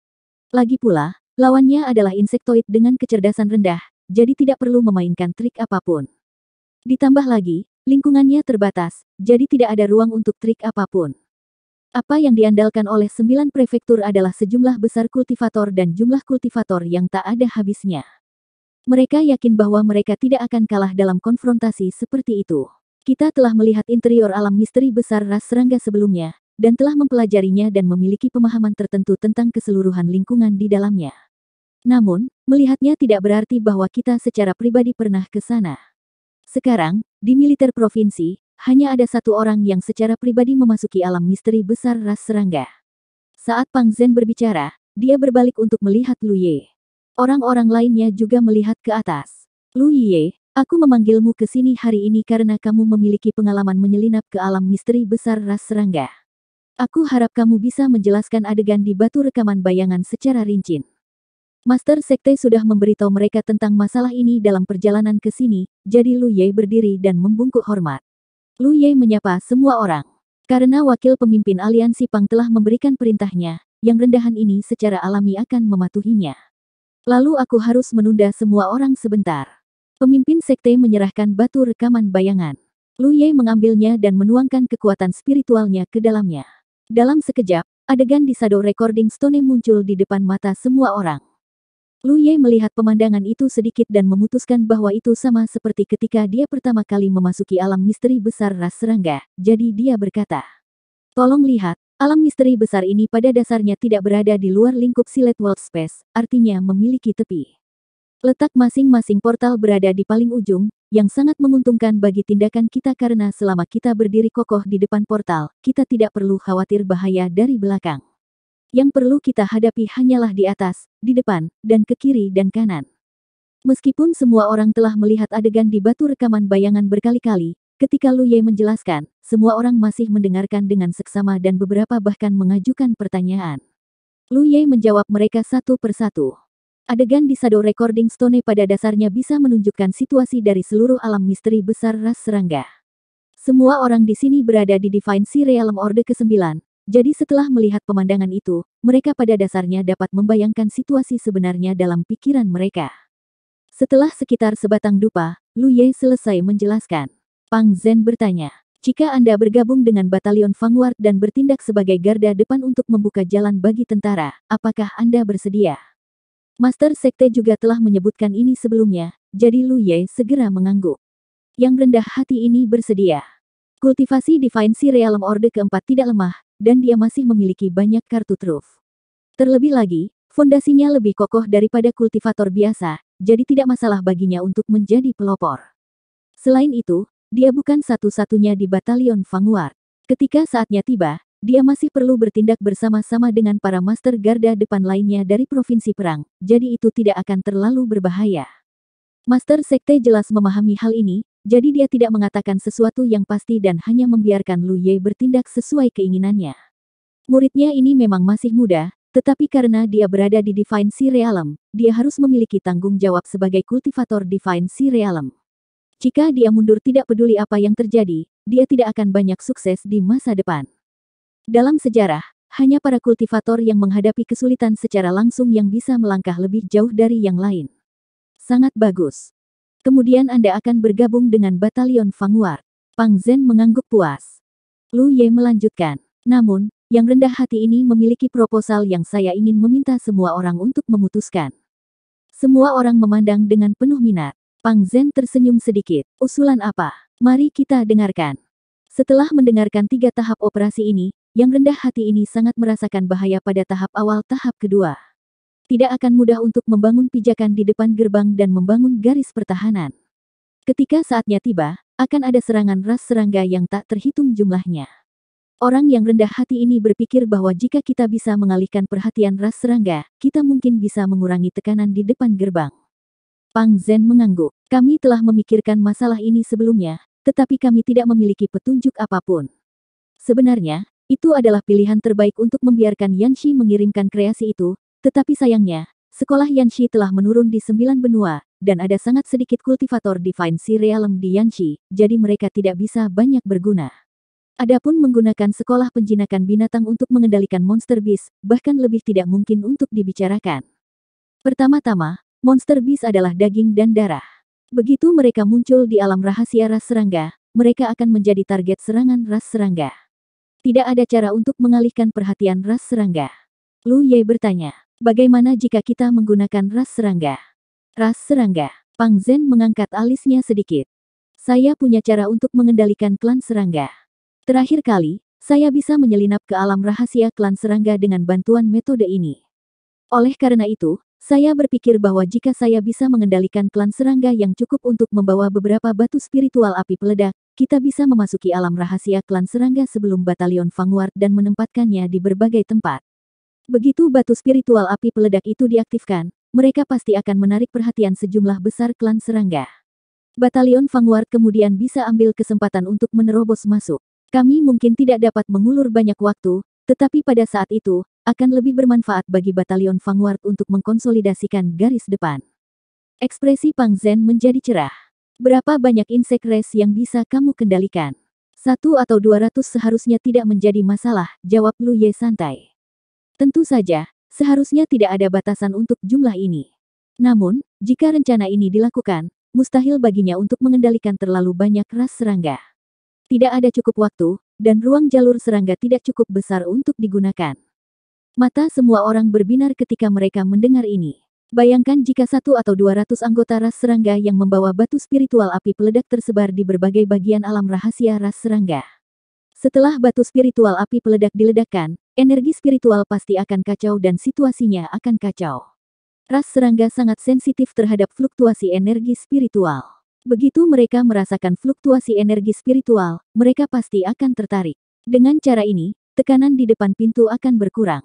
Lagi pula, lawannya adalah insektoid dengan kecerdasan rendah, jadi tidak perlu memainkan trik apapun. Ditambah lagi, lingkungannya terbatas, jadi tidak ada ruang untuk trik apapun. Apa yang diandalkan oleh sembilan prefektur adalah sejumlah besar kultivator dan jumlah kultivator yang tak ada habisnya. Mereka yakin bahwa mereka tidak akan kalah dalam konfrontasi seperti itu. Kita telah melihat interior alam misteri besar ras serangga sebelumnya, dan telah mempelajarinya dan memiliki pemahaman tertentu tentang keseluruhan lingkungan di dalamnya. Namun, melihatnya tidak berarti bahwa kita secara pribadi pernah ke sana. Sekarang, di militer provinsi, hanya ada satu orang yang secara pribadi memasuki alam misteri besar ras serangga. Saat Pang Zhen berbicara, dia berbalik untuk melihat Luye. Orang-orang lainnya juga melihat ke atas. Lu Ye, aku memanggilmu ke sini hari ini karena kamu memiliki pengalaman menyelinap ke alam misteri besar ras serangga. Aku harap kamu bisa menjelaskan adegan di batu rekaman bayangan secara rinci. Master Sekte sudah memberitahu mereka tentang masalah ini dalam perjalanan ke sini, jadi Lu Ye berdiri dan membungkuk hormat. Lu Ye menyapa semua orang. Karena wakil pemimpin aliansi Pang telah memberikan perintahnya, yang rendahan ini secara alami akan mematuhinya. Lalu aku harus menunda semua orang sebentar. Pemimpin sekte menyerahkan batu rekaman bayangan. Lu Ye mengambilnya dan menuangkan kekuatan spiritualnya ke dalamnya. Dalam sekejap, adegan di sado recording stone muncul di depan mata semua orang. Lu Ye melihat pemandangan itu sedikit dan memutuskan bahwa itu sama seperti ketika dia pertama kali memasuki alam misteri besar ras serangga, jadi dia berkata, Tolong lihat, Alam misteri besar ini pada dasarnya tidak berada di luar lingkup silet world space, artinya memiliki tepi. Letak masing-masing portal berada di paling ujung, yang sangat menguntungkan bagi tindakan kita karena selama kita berdiri kokoh di depan portal, kita tidak perlu khawatir bahaya dari belakang. Yang perlu kita hadapi hanyalah di atas, di depan, dan ke kiri dan kanan. Meskipun semua orang telah melihat adegan di batu rekaman bayangan berkali-kali, ketika Lu Ye menjelaskan, semua orang masih mendengarkan dengan seksama dan beberapa bahkan mengajukan pertanyaan. Lu Ye menjawab mereka satu persatu. Adegan di Shadow Recording Stone pada dasarnya bisa menunjukkan situasi dari seluruh alam misteri besar ras serangga. Semua orang di sini berada di Divine Sea Realm Orde ke-9, jadi setelah melihat pemandangan itu, mereka pada dasarnya dapat membayangkan situasi sebenarnya dalam pikiran mereka. Setelah sekitar sebatang dupa, Lu Ye selesai menjelaskan. Pang Zhen bertanya, jika Anda bergabung dengan Batalion Vanguard dan bertindak sebagai garda depan untuk membuka jalan bagi tentara, apakah Anda bersedia? Master Sekte juga telah menyebutkan ini sebelumnya, jadi Lu Ye segera mengangguk. Yang rendah hati ini bersedia. Kultivasi Divine Realm Orde keempat tidak lemah, dan dia masih memiliki banyak kartu truf. Terlebih lagi, fondasinya lebih kokoh daripada kultivator biasa, jadi tidak masalah baginya untuk menjadi pelopor. Selain itu, dia bukan satu-satunya di batalion Fangwar. Ketika saatnya tiba, dia masih perlu bertindak bersama-sama dengan para master garda depan lainnya dari provinsi perang, jadi itu tidak akan terlalu berbahaya. Master Sekte jelas memahami hal ini, jadi dia tidak mengatakan sesuatu yang pasti dan hanya membiarkan Lu Ye bertindak sesuai keinginannya. Muridnya ini memang masih muda, tetapi karena dia berada di Divine Sea Realm, dia harus memiliki tanggung jawab sebagai kultivator Divine Sea Realm. Jika dia mundur tidak peduli apa yang terjadi, dia tidak akan banyak sukses di masa depan. Dalam sejarah, hanya para kultivator yang menghadapi kesulitan secara langsung yang bisa melangkah lebih jauh dari yang lain. Sangat bagus. Kemudian Anda akan bergabung dengan batalion Fanguar. Pang Zhen mengangguk puas. Lu Ye melanjutkan. Namun, yang rendah hati ini memiliki proposal yang saya ingin meminta semua orang untuk memutuskan. Semua orang memandang dengan penuh minat. Pang Zhen tersenyum sedikit. Usulan apa? Mari kita dengarkan. Setelah mendengarkan tiga tahap operasi ini, yang rendah hati ini sangat merasakan bahaya pada tahap awal tahap kedua. Tidak akan mudah untuk membangun pijakan di depan gerbang dan membangun garis pertahanan. Ketika saatnya tiba, akan ada serangan ras serangga yang tak terhitung jumlahnya. Orang yang rendah hati ini berpikir bahwa jika kita bisa mengalihkan perhatian ras serangga, kita mungkin bisa mengurangi tekanan di depan gerbang. Pang Zen mengangguk. Kami telah memikirkan masalah ini sebelumnya, tetapi kami tidak memiliki petunjuk apapun. Sebenarnya, itu adalah pilihan terbaik untuk membiarkan Shi mengirimkan kreasi itu, tetapi sayangnya, sekolah Shi telah menurun di sembilan benua, dan ada sangat sedikit kultivator Divine Realm di Shi, jadi mereka tidak bisa banyak berguna. Adapun menggunakan sekolah penjinakan binatang untuk mengendalikan monster bis, bahkan lebih tidak mungkin untuk dibicarakan. Pertama-tama, Monster Beast adalah daging dan darah. Begitu mereka muncul di alam rahasia ras serangga, mereka akan menjadi target serangan ras serangga. Tidak ada cara untuk mengalihkan perhatian ras serangga. Lu Ye bertanya, bagaimana jika kita menggunakan ras serangga? Ras serangga, Pang Zhen mengangkat alisnya sedikit. Saya punya cara untuk mengendalikan klan serangga. Terakhir kali, saya bisa menyelinap ke alam rahasia klan serangga dengan bantuan metode ini. Oleh karena itu, saya berpikir bahwa jika saya bisa mengendalikan klan serangga yang cukup untuk membawa beberapa batu spiritual api peledak, kita bisa memasuki alam rahasia klan serangga sebelum batalion Vanguard dan menempatkannya di berbagai tempat. Begitu batu spiritual api peledak itu diaktifkan, mereka pasti akan menarik perhatian sejumlah besar klan serangga. Batalion Vanguard kemudian bisa ambil kesempatan untuk menerobos masuk. Kami mungkin tidak dapat mengulur banyak waktu, tetapi pada saat itu, akan lebih bermanfaat bagi Batalion Vanguard untuk mengkonsolidasikan garis depan. Ekspresi Pang Zen menjadi cerah. Berapa banyak insect race yang bisa kamu kendalikan? Satu atau dua ratus seharusnya tidak menjadi masalah, jawab Lu Ye santai. Tentu saja, seharusnya tidak ada batasan untuk jumlah ini. Namun, jika rencana ini dilakukan, mustahil baginya untuk mengendalikan terlalu banyak ras serangga. Tidak ada cukup waktu, dan ruang jalur serangga tidak cukup besar untuk digunakan. Mata semua orang berbinar ketika mereka mendengar ini. Bayangkan jika satu atau dua ratus anggota ras serangga yang membawa batu spiritual api peledak tersebar di berbagai bagian alam rahasia ras serangga. Setelah batu spiritual api peledak diledakkan, energi spiritual pasti akan kacau dan situasinya akan kacau. Ras serangga sangat sensitif terhadap fluktuasi energi spiritual. Begitu mereka merasakan fluktuasi energi spiritual, mereka pasti akan tertarik. Dengan cara ini, tekanan di depan pintu akan berkurang.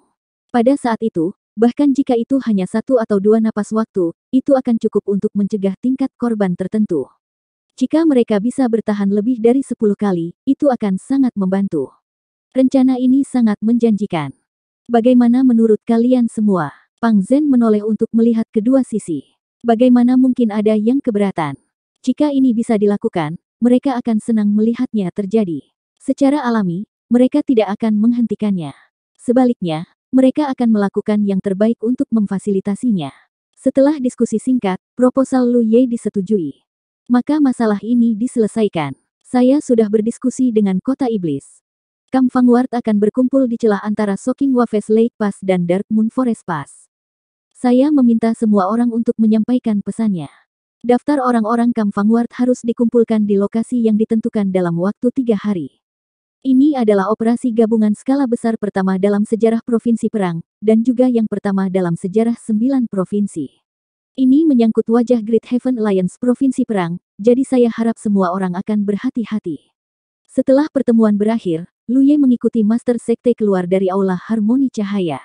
Pada saat itu, bahkan jika itu hanya satu atau dua napas waktu, itu akan cukup untuk mencegah tingkat korban tertentu. Jika mereka bisa bertahan lebih dari sepuluh kali, itu akan sangat membantu. Rencana ini sangat menjanjikan. Bagaimana menurut kalian semua? Pang Zen menoleh untuk melihat kedua sisi. Bagaimana mungkin ada yang keberatan? Jika ini bisa dilakukan, mereka akan senang melihatnya terjadi. Secara alami, mereka tidak akan menghentikannya. Sebaliknya, mereka akan melakukan yang terbaik untuk memfasilitasinya. Setelah diskusi singkat, proposal Lu Ye disetujui. Maka masalah ini diselesaikan. Saya sudah berdiskusi dengan kota iblis. Kam Fang Ward akan berkumpul di celah antara Soking Wafes Lake Pass dan Dark Moon Forest Pass. Saya meminta semua orang untuk menyampaikan pesannya. Daftar orang-orang Kam Fang Ward harus dikumpulkan di lokasi yang ditentukan dalam waktu tiga hari. Ini adalah operasi gabungan skala besar pertama dalam sejarah provinsi perang, dan juga yang pertama dalam sejarah sembilan provinsi. Ini menyangkut wajah Great Heaven Alliance provinsi perang, jadi saya harap semua orang akan berhati-hati. Setelah pertemuan berakhir, Lu Ye mengikuti Master Sekte keluar dari Aula Harmoni Cahaya.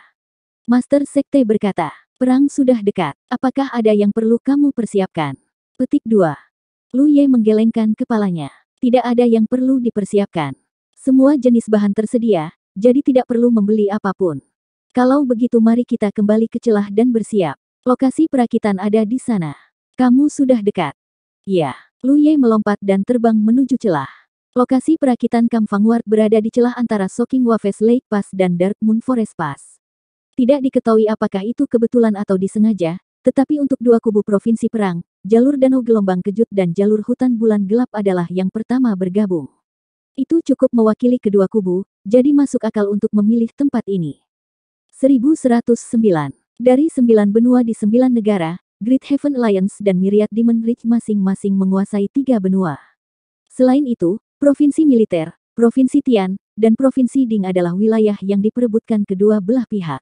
Master Sekte berkata, Perang sudah dekat, apakah ada yang perlu kamu persiapkan? Petik 2. Ye menggelengkan kepalanya. Tidak ada yang perlu dipersiapkan. Semua jenis bahan tersedia, jadi tidak perlu membeli apapun. Kalau begitu mari kita kembali ke celah dan bersiap. Lokasi perakitan ada di sana. Kamu sudah dekat. Ya, Lu Ye melompat dan terbang menuju celah. Lokasi perakitan Ward berada di celah antara Soking Waves Lake Pass dan Dark Moon Forest Pass. Tidak diketahui apakah itu kebetulan atau disengaja, tetapi untuk dua kubu provinsi perang, jalur Danau Gelombang Kejut dan jalur Hutan Bulan Gelap adalah yang pertama bergabung. Itu cukup mewakili kedua kubu, jadi masuk akal untuk memilih tempat ini. 1109. Dari sembilan benua di sembilan negara, Great Heaven Alliance dan Myriad Demon Ridge masing-masing menguasai tiga benua. Selain itu, provinsi militer, provinsi Tian, dan provinsi Ding adalah wilayah yang diperebutkan kedua belah pihak.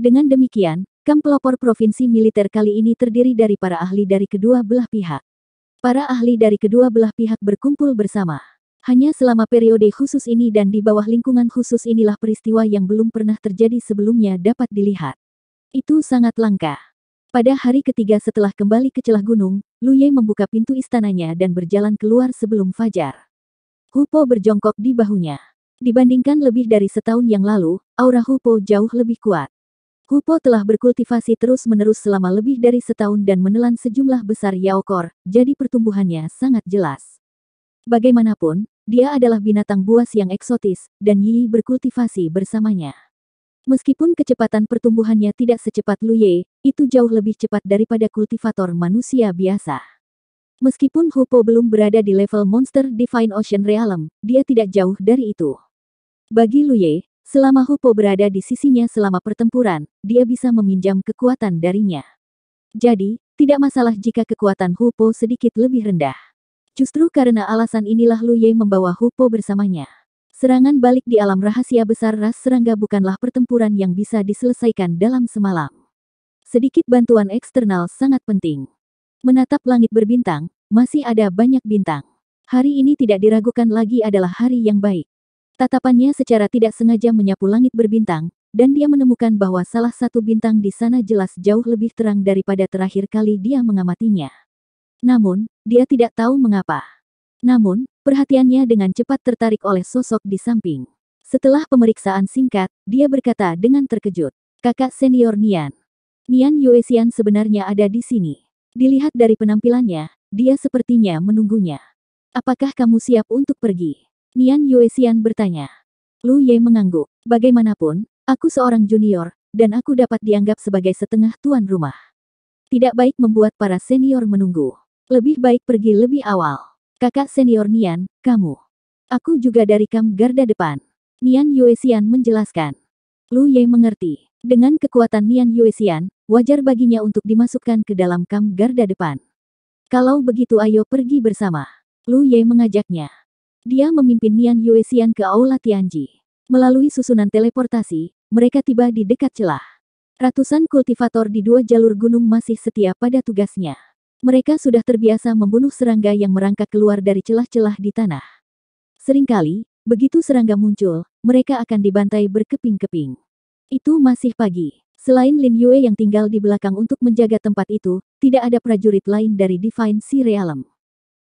Dengan demikian, kamp pelopor provinsi militer kali ini terdiri dari para ahli dari kedua belah pihak. Para ahli dari kedua belah pihak berkumpul bersama. Hanya selama periode khusus ini dan di bawah lingkungan khusus inilah peristiwa yang belum pernah terjadi sebelumnya dapat dilihat. Itu sangat langka. Pada hari ketiga setelah kembali ke celah gunung, Lu Ye membuka pintu istananya dan berjalan keluar sebelum fajar. Hu Po berjongkok di bahunya. Dibandingkan lebih dari setahun yang lalu, aura Hu Po jauh lebih kuat. Hu Po telah berkultivasi terus-menerus selama lebih dari setahun dan menelan sejumlah besar yaokor, jadi pertumbuhannya sangat jelas. Bagaimanapun, dia adalah binatang buas yang eksotis, dan Yi berkultivasi bersamanya. Meskipun kecepatan pertumbuhannya tidak secepat Ye, itu jauh lebih cepat daripada kultivator manusia biasa. Meskipun Hupo belum berada di level Monster Divine Ocean Realm, dia tidak jauh dari itu. Bagi Ye, selama Hupo berada di sisinya selama pertempuran, dia bisa meminjam kekuatan darinya. Jadi, tidak masalah jika kekuatan Hupo sedikit lebih rendah. Justru karena alasan inilah Lu Luye membawa Hupo bersamanya. Serangan balik di alam rahasia besar ras serangga bukanlah pertempuran yang bisa diselesaikan dalam semalam. Sedikit bantuan eksternal sangat penting. Menatap langit berbintang, masih ada banyak bintang. Hari ini tidak diragukan lagi adalah hari yang baik. Tatapannya secara tidak sengaja menyapu langit berbintang, dan dia menemukan bahwa salah satu bintang di sana jelas jauh lebih terang daripada terakhir kali dia mengamatinya. Namun, dia tidak tahu mengapa. Namun, perhatiannya dengan cepat tertarik oleh sosok di samping. Setelah pemeriksaan singkat, dia berkata dengan terkejut, kakak senior Nian. Nian Yuexian sebenarnya ada di sini. Dilihat dari penampilannya, dia sepertinya menunggunya. Apakah kamu siap untuk pergi? Nian Yuexian bertanya. Lu Ye mengangguk. Bagaimanapun, aku seorang junior, dan aku dapat dianggap sebagai setengah tuan rumah. Tidak baik membuat para senior menunggu. Lebih baik pergi lebih awal. Kakak senior Nian, kamu. Aku juga dari kam garda depan. Nian Yuexian menjelaskan. Lu Ye mengerti. Dengan kekuatan Nian Yuexian, wajar baginya untuk dimasukkan ke dalam kam garda depan. Kalau begitu ayo pergi bersama. Lu Ye mengajaknya. Dia memimpin Nian Yuexian ke Aula Tianji. Melalui susunan teleportasi, mereka tiba di dekat celah. Ratusan kultivator di dua jalur gunung masih setia pada tugasnya. Mereka sudah terbiasa membunuh serangga yang merangkak keluar dari celah-celah di tanah. Seringkali, begitu serangga muncul, mereka akan dibantai berkeping-keping. Itu masih pagi. Selain Lin Yue yang tinggal di belakang untuk menjaga tempat itu, tidak ada prajurit lain dari Divine Sea Realm.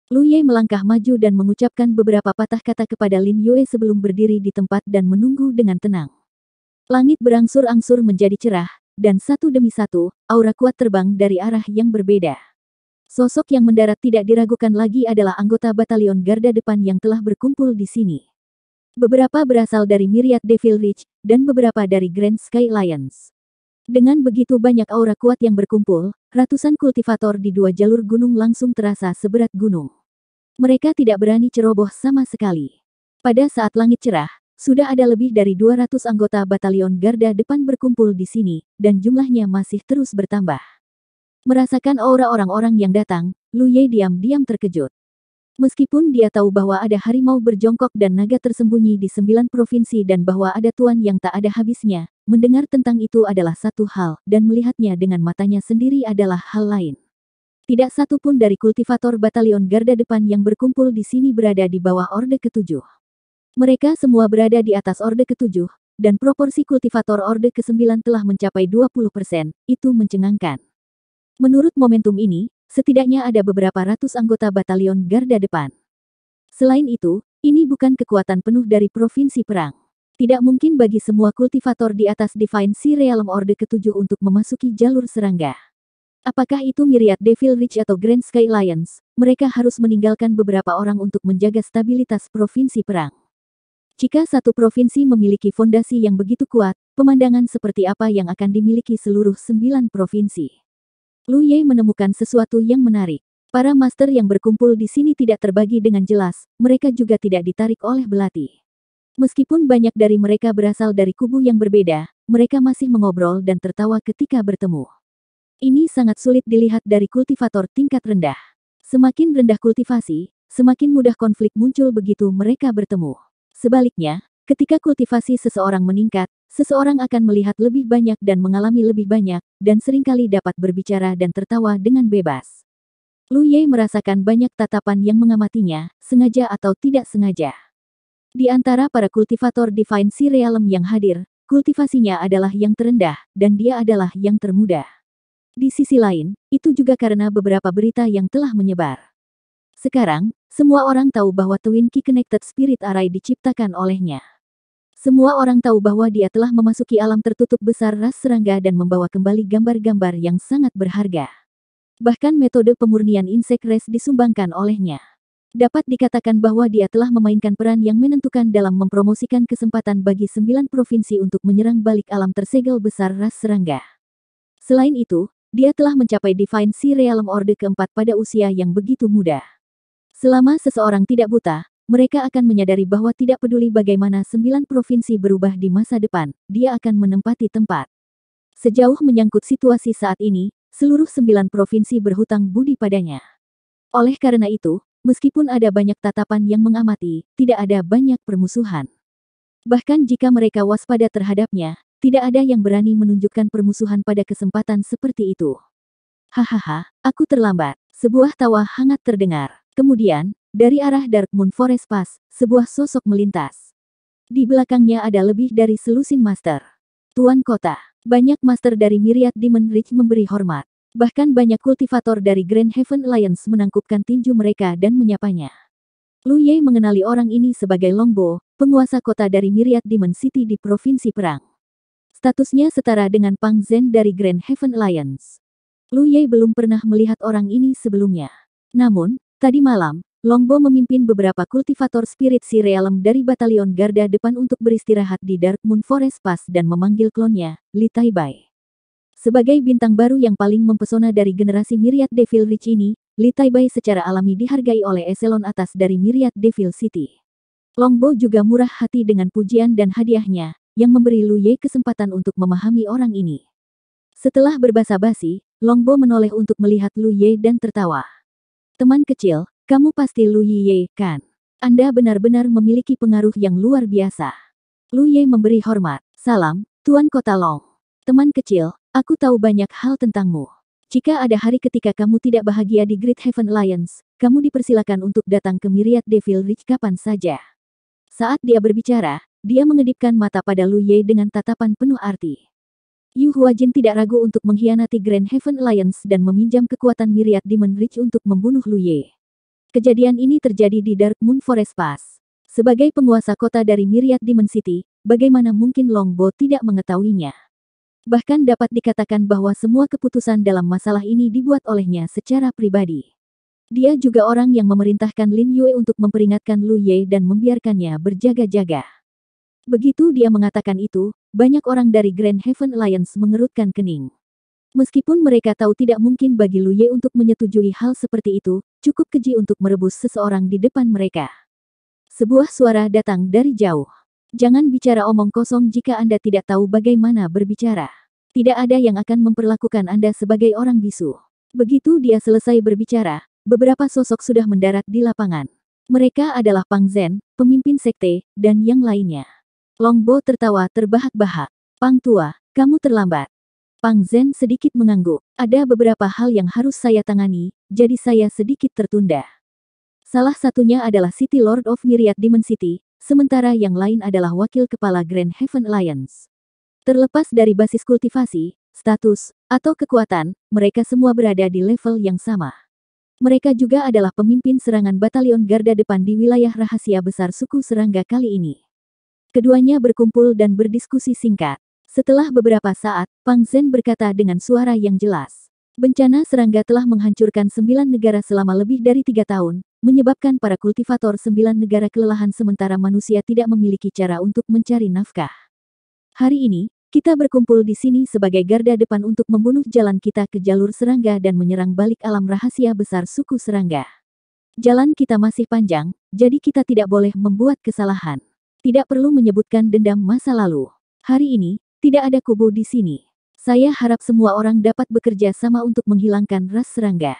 Lu Ye melangkah maju dan mengucapkan beberapa patah kata kepada Lin Yue sebelum berdiri di tempat dan menunggu dengan tenang. Langit berangsur-angsur menjadi cerah, dan satu demi satu, aura kuat terbang dari arah yang berbeda. Sosok yang mendarat tidak diragukan lagi adalah anggota batalion garda depan yang telah berkumpul di sini. Beberapa berasal dari Myriad Devil Ridge, dan beberapa dari Grand Sky Alliance. Dengan begitu banyak aura kuat yang berkumpul, ratusan kultivator di dua jalur gunung langsung terasa seberat gunung. Mereka tidak berani ceroboh sama sekali. Pada saat langit cerah, sudah ada lebih dari 200 anggota batalion garda depan berkumpul di sini, dan jumlahnya masih terus bertambah. Merasakan aura orang-orang yang datang, Lu Ye diam-diam terkejut. Meskipun dia tahu bahwa ada harimau berjongkok dan naga tersembunyi di sembilan provinsi dan bahwa ada tuan yang tak ada habisnya, mendengar tentang itu adalah satu hal, dan melihatnya dengan matanya sendiri adalah hal lain. Tidak satu pun dari kultivator batalion garda depan yang berkumpul di sini berada di bawah Orde Ketujuh. Mereka semua berada di atas Orde Ketujuh, dan proporsi kultivator Orde ke-9 telah mencapai 20%, itu mencengangkan. Menurut momentum ini, setidaknya ada beberapa ratus anggota batalion garda depan. Selain itu, ini bukan kekuatan penuh dari provinsi perang. Tidak mungkin bagi semua kultivator di atas Divine Sea Realm Orde ketujuh untuk memasuki jalur serangga. Apakah itu miriat Devil Reach atau Grand Sky Alliance, mereka harus meninggalkan beberapa orang untuk menjaga stabilitas provinsi perang. Jika satu provinsi memiliki fondasi yang begitu kuat, pemandangan seperti apa yang akan dimiliki seluruh sembilan provinsi. Lu Ye menemukan sesuatu yang menarik. Para master yang berkumpul di sini tidak terbagi dengan jelas, mereka juga tidak ditarik oleh belati. Meskipun banyak dari mereka berasal dari kubu yang berbeda, mereka masih mengobrol dan tertawa ketika bertemu. Ini sangat sulit dilihat dari kultivator tingkat rendah. Semakin rendah kultivasi, semakin mudah konflik muncul begitu mereka bertemu. Sebaliknya, Ketika kultivasi seseorang meningkat, seseorang akan melihat lebih banyak dan mengalami lebih banyak, dan seringkali dapat berbicara dan tertawa dengan bebas. Lu Ye merasakan banyak tatapan yang mengamatinya, sengaja atau tidak sengaja. Di antara para kultivator Divine Sirealem yang hadir, kultivasinya adalah yang terendah, dan dia adalah yang termuda. Di sisi lain, itu juga karena beberapa berita yang telah menyebar. Sekarang, semua orang tahu bahwa Twin Key Connected Spirit Array diciptakan olehnya. Semua orang tahu bahwa dia telah memasuki alam tertutup besar ras serangga dan membawa kembali gambar-gambar yang sangat berharga. Bahkan metode pemurnian insek res disumbangkan olehnya. Dapat dikatakan bahwa dia telah memainkan peran yang menentukan dalam mempromosikan kesempatan bagi sembilan provinsi untuk menyerang balik alam tersegel besar ras serangga. Selain itu, dia telah mencapai Divine Sea Realm Orde keempat pada usia yang begitu muda. Selama seseorang tidak buta, mereka akan menyadari bahwa tidak peduli bagaimana sembilan provinsi berubah di masa depan, dia akan menempati tempat. Sejauh menyangkut situasi saat ini, seluruh sembilan provinsi berhutang budi padanya. Oleh karena itu, meskipun ada banyak tatapan yang mengamati, tidak ada banyak permusuhan. Bahkan jika mereka waspada terhadapnya, tidak ada yang berani menunjukkan permusuhan pada kesempatan seperti itu. Hahaha, aku terlambat. Sebuah tawa hangat terdengar. Kemudian, dari arah Dark Moon Forest Pass, sebuah sosok melintas. Di belakangnya ada lebih dari selusin master. Tuan kota, banyak master dari Myriad Demon Ridge memberi hormat. Bahkan banyak kultivator dari Grand Heaven Alliance menangkupkan tinju mereka dan menyapanya. Lu Ye mengenali orang ini sebagai Longbo, penguasa kota dari Myriad Demon City di Provinsi Perang. Statusnya setara dengan Pang Zhen dari Grand Heaven Alliance. Lu Ye belum pernah melihat orang ini sebelumnya. Namun, tadi malam, Longbo memimpin beberapa kultivator spirit Sirealem dari batalion garda depan untuk beristirahat di Dark Moon Forest Pass dan memanggil klonnya, Li Taibai. Sebagai bintang baru yang paling mempesona dari generasi Myriad Devil Rich ini, Li Taibai secara alami dihargai oleh eselon atas dari Myriad Devil City. Longbo juga murah hati dengan pujian dan hadiahnya, yang memberi Lu Ye kesempatan untuk memahami orang ini. Setelah berbasa basi, Longbo menoleh untuk melihat Lu Ye dan tertawa. Teman kecil, kamu pasti Lu Ye, kan? Anda benar-benar memiliki pengaruh yang luar biasa. Lu Ye memberi hormat. Salam, Tuan Kota Long. Teman kecil, aku tahu banyak hal tentangmu. Jika ada hari ketika kamu tidak bahagia di Great Heaven Alliance, kamu dipersilakan untuk datang ke Myriad Devil Ridge kapan saja. Saat dia berbicara, dia mengedipkan mata pada Lu Ye dengan tatapan penuh arti. Yu Huajin tidak ragu untuk mengkhianati Grand Heaven Alliance dan meminjam kekuatan Myriad Demon Ridge untuk membunuh Lu Ye. Kejadian ini terjadi di Dark Moon Forest Pass. Sebagai penguasa kota dari Myriad City, bagaimana mungkin Longbo tidak mengetahuinya? Bahkan dapat dikatakan bahwa semua keputusan dalam masalah ini dibuat olehnya secara pribadi. Dia juga orang yang memerintahkan Lin Yue untuk memperingatkan Lu Ye dan membiarkannya berjaga-jaga. Begitu dia mengatakan itu, banyak orang dari Grand Heaven Alliance mengerutkan kening. Meskipun mereka tahu tidak mungkin bagi Luye untuk menyetujui hal seperti itu, cukup keji untuk merebus seseorang di depan mereka. Sebuah suara datang dari jauh. Jangan bicara omong kosong jika Anda tidak tahu bagaimana berbicara. Tidak ada yang akan memperlakukan Anda sebagai orang bisu. Begitu dia selesai berbicara, beberapa sosok sudah mendarat di lapangan. Mereka adalah Pang Zen, pemimpin sekte, dan yang lainnya. Longbo tertawa terbahak-bahak. Pang Tua, kamu terlambat. Pang Zen sedikit mengangguk. Ada beberapa hal yang harus saya tangani, jadi saya sedikit tertunda. Salah satunya adalah City Lord of Myriad City, sementara yang lain adalah Wakil Kepala Grand Heaven Alliance. Terlepas dari basis kultivasi, status, atau kekuatan, mereka semua berada di level yang sama. Mereka juga adalah pemimpin serangan batalion garda depan di wilayah rahasia besar suku serangga kali ini. Keduanya berkumpul dan berdiskusi singkat. Setelah beberapa saat, Pang Zhen berkata dengan suara yang jelas. Bencana serangga telah menghancurkan sembilan negara selama lebih dari tiga tahun, menyebabkan para kultivator sembilan negara kelelahan sementara manusia tidak memiliki cara untuk mencari nafkah. Hari ini, kita berkumpul di sini sebagai garda depan untuk membunuh jalan kita ke jalur serangga dan menyerang balik alam rahasia besar suku serangga. Jalan kita masih panjang, jadi kita tidak boleh membuat kesalahan. Tidak perlu menyebutkan dendam masa lalu. Hari ini, tidak ada kubu di sini. Saya harap semua orang dapat bekerja sama untuk menghilangkan ras serangga.